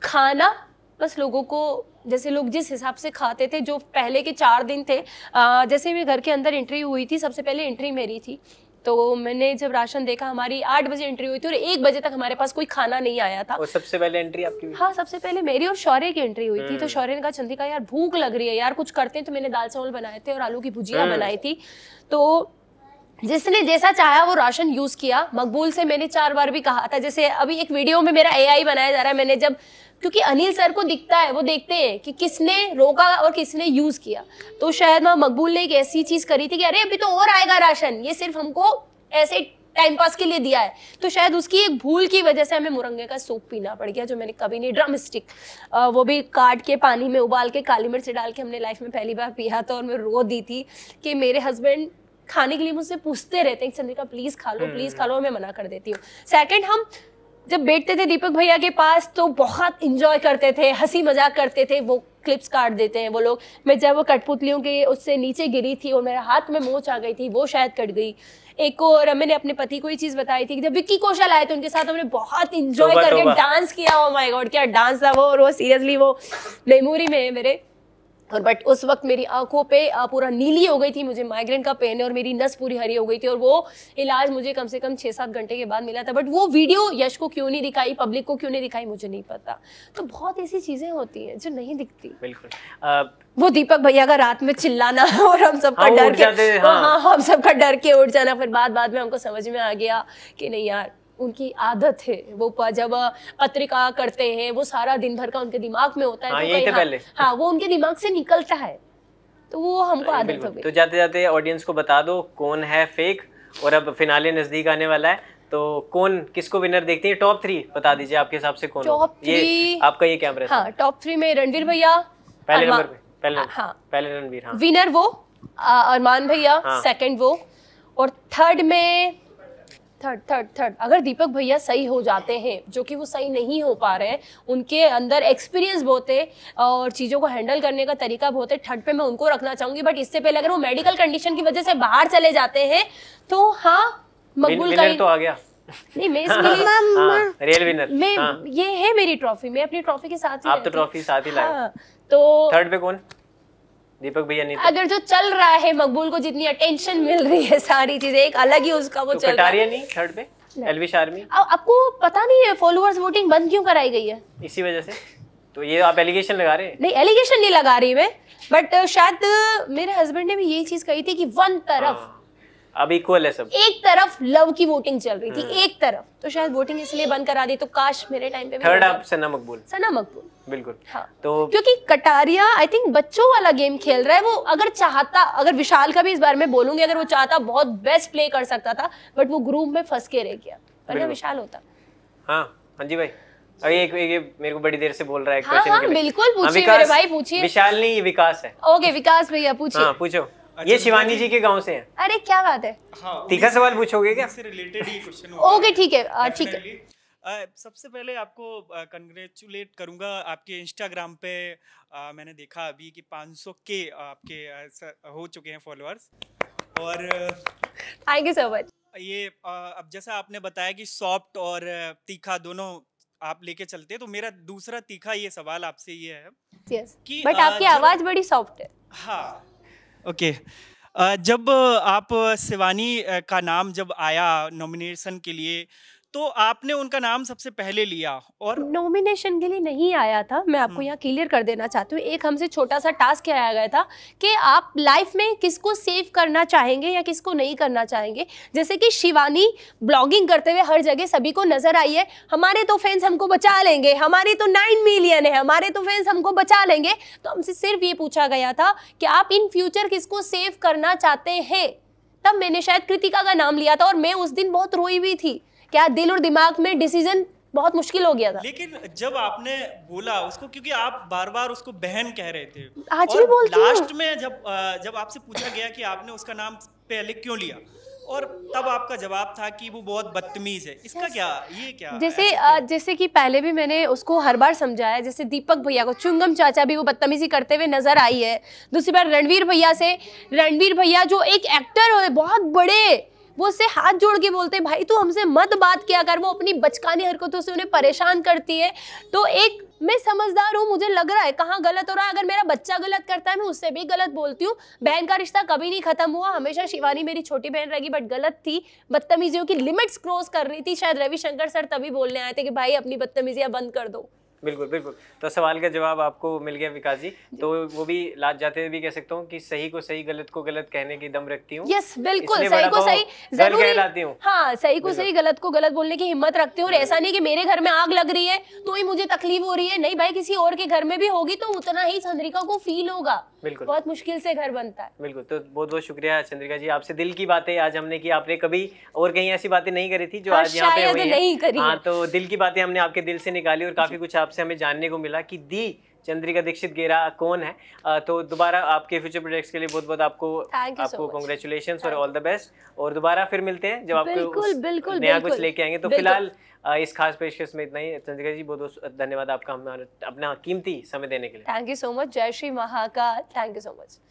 खाना बस लोगों को जैसे लोग जिस हिसाब से खाते थे जो पहले के चार दिन थे आ, जैसे मेरे घर के अंदर एंट्री हुई थी सबसे पहले एंट्री मेरी थी तो मैंने जब राशन देखा हमारी आठ बजे एंट्री हुई थी और एक बजे तक हमारे पास कोई खाना नहीं आया था और सबसे पहले एंट्री आपकी हाँ सबसे पहले मेरी और शौर्य की एंट्री हुई थी तो हम्म। शौर्य ने कहा चंद्रिका यार भूख लग रही है यार कुछ करते हैं तो मैंने दाल चावल बनाए थे और आलू की भुजिया हम्म। बनाई थी तो जिसने जैसा चाहा वो राशन यूज किया मकबूल से मैंने चार बार भी कहा था जैसे अभी एक वीडियो में मेरा एआई बनाया जा रहा है मैंने जब क्योंकि अनिल सर को दिखता है वो देखते हैं कि किसने रोका और किसने यूज किया तो शायद वहाँ मकबूल ने एक ऐसी चीज करी थी कि अरे अभी तो और आएगा राशन ये सिर्फ हमको ऐसे टाइम पास के लिए दिया है तो शायद उसकी एक भूल की वजह से हमें मुरंगे का सूप पीना पड़ गया जो मैंने कभी नहीं ड्रम स्टिक वो भी काट के पानी में उबाल के काली मिर्च डाल के हमने लाइफ में पहली बार पिया था और मैं रो दी थी कि मेरे हस्बैंड खाने के लिए मुझसे पूछते रहते हैं चंद्रिका प्लीज खा लो प्लीज हम्म। खा लो मैं मना कर देती हूँ सेकेंड हम जब बैठते थे दीपक भैया के पास तो बहुत इंजॉय करते थे हंसी मजाक करते थे वो क्लिप्स काट देते हैं वो लोग मैं जब वो कठपुतलियों के उससे नीचे गिरी थी और मेरे हाथ में मोच आ गई थी वो शायद कट गई एक और मैंने अपने पति को ये चीज बताई थी कि जब विक्की कौशल आए थे तो उनके साथ हमने बहुत इंजॉय करके डांस किया ओ माय गॉड क्या डांस था वो और वो सीरियसली वो मेमोरी में है मेरे और बट उस वक्त मेरी आंखों पे पूरा नीली हो गई थी मुझे माइग्रेन का पेन और मेरी नस पूरी हरी हो गई थी और वो इलाज मुझे कम से कम छः सात घंटे के बाद मिला था बट वो वीडियो यश को क्यों नहीं दिखाई पब्लिक को क्यों नहीं दिखाई मुझे नहीं पता तो बहुत ऐसी चीज़ें होती हैं जो नहीं दिखती बिल्कुल वो दीपक भैया का रात में चिल्लाना [LAUGHS] और हम सबका का हाँ, डर के तो हाँ, हम हाँ, हम सबका डर के उठ जाना फिर बाद में हमको समझ में आ गया कि नहीं यार उनकी आदत है वो जब पत्रिका करते हैं वो सारा दिन भर का उनके दिमाग में होता है हाँ, तो हाँ, हाँ वो उनके दिमाग से निकलता है तो वो हमको आदत हो गई तो जाते जाते ऑडियंस को बता दो कौन है फेक और अब फिनाले नजदीक आने वाला है तो कौन किसको विनर देखते हैं टॉप थ्री बता दीजिए आपके हिसाब से कौन टॉप आपका ये कैमरा हाँ टॉप थ्री में रणवीर भैया पहले नंबर पे पहले हाँ पहले रणवीर हाँ विनर वो अरमान भैया सेकंड हाँ। वो और थर्ड में थर्ड थर्ड थर्ड अगर दीपक भैया सही हो जाते हैं जो कि वो सही नहीं हो पा रहे हैं उनके अंदर एक्सपीरियंस बहुत है और चीज़ों को हैंडल करने का तरीका बहुत है थर्ड पे मैं उनको रखना चाहूंगी बट इससे पहले अगर वो मेडिकल कंडीशन की वजह से बाहर चले जाते हैं तो हाँ मकबूल का तो आ गया नहीं मैं [LAUGHS] इसके हाँ, लिए हाँ, रियल हाँ। विनर मैं हाँ. ये है मेरी ट्रॉफी मैं अपनी ट्रॉफी के साथ ही आप तो ट्रॉफी साथ ही लाए हाँ, तो थर्ड पे कौन दीपक भैया नहीं तो- अगर जो चल रहा है मकबूल को जितनी अटेंशन मिल रही है सारी चीजें एक अलग ही उसका वो तो चल रहा है नहीं थर्ड पे एलविश आर्मी आपको पता नहीं है फॉलोअर्स वोटिंग बंद क्यों कराई गई है इसी वजह से तो ये आप एलिगेशन लगा रहे हैं नहीं एलिगेशन नहीं लगा रही मैं बट शायद मेरे हस्बैंड ने भी यही चीज कही थी कि वन तरफ हाँ। अब इक्वल है सब एक तरफ लव की वोटिंग चल रही थी हम्म। एक तरफ तो शायद वोटिंग इसलिए बंद करा दी तो काश मेरे टाइम पे थर्ड आप सना मकबूल सना मकबूल बिल्कुल हाँ तो क्योंकि कटारिया आई थिंक बच्चों वाला गेम खेल रहा है वो अगर चाहता अगर विशाल का भी इस बारे में बोलूंगी अगर वो चाहता बहुत बेस्ट प्ले कर सकता था बट वो ग्रुप में फंस के रह गया वरना विशाल होता हाँ हाँ जी भाई अभी एक, एक मेरे को बड़ी देर से बोल रहा है हाँ, हाँ, बिल्कुल हाँ, पूछिए मेरे भाई पूछिए विशाल नहीं ये विकास है ओके विकास भैया पूछिए हाँ, पूछो ये शिवानी जी के गांव से हैं अरे क्या बात है हाँ, तीखा सवाल पूछोगे क्या से रिलेटेड ही क्वेश्चन ओके ठीक है ठीक है सबसे पहले आपको कंग्रेचुलेट करूंगा आपके इंस्टाग्राम पे uh, मैंने देखा अभी कि 500 के आपके हो चुके हैं फॉलोअर्स और थैंक यू सो मच ये अब जैसा आपने बताया कि सॉफ्ट और तीखा दोनों आप लेके चलते हैं तो मेरा दूसरा तीखा ये सवाल आपसे ये है yes. कि बट आपकी आवाज बड़ी सॉफ्ट है हाँ ओके uh, जब आप शिवानी uh, का नाम जब आया नॉमिनेशन के लिए तो आपने उनका नाम सबसे पहले लिया और नॉमिनेशन के लिए नहीं आया था मैं आपको हम्म। यहाँ क्लियर कर देना चाहती हूँ एक हमसे छोटा सा टास्क आया गया था कि आप लाइफ में किसको सेव करना चाहेंगे या किसको नहीं करना चाहेंगे जैसे कि शिवानी ब्लॉगिंग करते हुए हर जगह सभी को नजर आई है हमारे तो फैंस हमको बचा लेंगे हमारे तो नाइन मिलियन है हमारे तो फैंस हमको बचा लेंगे तो हमसे सिर्फ ये पूछा गया था कि आप इन फ्यूचर किसको सेव करना चाहते हैं तब मैंने शायद कृतिका का नाम लिया था और मैं उस दिन बहुत रोई हुई थी क्या दिल और दिमाग में डिसीजन बहुत मुश्किल हो गया था लेकिन जब आपने बोला उसको क्योंकि आप बार बार उसको बहन कह रहे थे आज और बोलती लास्ट में जब जब आपसे पूछा गया कि आपने उसका नाम पहले क्यों लिया और तब आपका जवाब था कि वो बहुत बदतमीज है इसका क्या ये क्या जैसे आ, जैसे कि पहले भी मैंने उसको हर बार समझाया जैसे दीपक भैया को चुंगम चाचा भी वो बदतमीजी करते हुए नजर आई है दूसरी बार रणवीर भैया से रणवीर भैया जो एक एक्टर हो बहुत बड़े वो उससे हाथ जोड़ के बोलते हैं भाई तू हमसे मत बात किया कर वो अपनी बचकानी हरकतों से उन्हें परेशान करती है तो एक मैं समझदार हूँ मुझे लग रहा है कहाँ गलत हो रहा है अगर मेरा बच्चा गलत करता है मैं उससे भी गलत बोलती हूँ बहन का रिश्ता कभी नहीं खत्म हुआ हमेशा शिवानी मेरी छोटी बहन रहेगी बट गलत थी बदतमीजियों की लिमिट्स क्रॉस कर रही थी शायद रविशंकर सर तभी बोलने आए थे कि भाई अपनी बदतमीजियाँ बंद कर दो बिल्कुल बिल्कुल तो सवाल का जवाब आपको मिल गया विकास जी तो वो भी लाज जाते हुए भी कह सकता हूँ कि सही को सही गलत को गलत कहने की दम रखती हूँ यस बिल्कुल सही को सही हूँ हाँ सही को सही गलत को गलत बोलने की हिम्मत रखती हूँ ऐसा नहीं की मेरे घर में आग लग रही है तो ही मुझे तकलीफ हो रही है नहीं भाई किसी और के घर में भी होगी तो उतना ही चंद्रिका को फील होगा बिल्कुल बहुत मुश्किल से घर बनता है बिल्कुल तो बहुत बहुत शुक्रिया चंद्रिका जी आपसे दिल की बातें आज हमने की आपने कभी और कहीं ऐसी बातें नहीं करी थी जो हाँ, आज यहाँ पे नहीं करी हाँ तो दिल की बातें हमने आपके दिल से निकाली और काफी कुछ आपसे से हमें जानने को मिला कि दी चंद्रिका दीक्षित गेरा कौन है तो दोबारा आपके फ्यूचर प्रोजेक्ट्स के लिए बहुत बहुत आपको आपको कॉन्ग्रेचुलेशन और ऑल द बेस्ट और दोबारा फिर मिलते हैं जब आपको बिल्कुल नया कुछ लेके आएंगे तो फिलहाल इस खास पेशकश में इतना ही चंद्रिका जी बहुत बहुत धन्यवाद आपका हमारा अपना कीमती समय देने के लिए thank you so much Jai Shri Mahakal thank you so much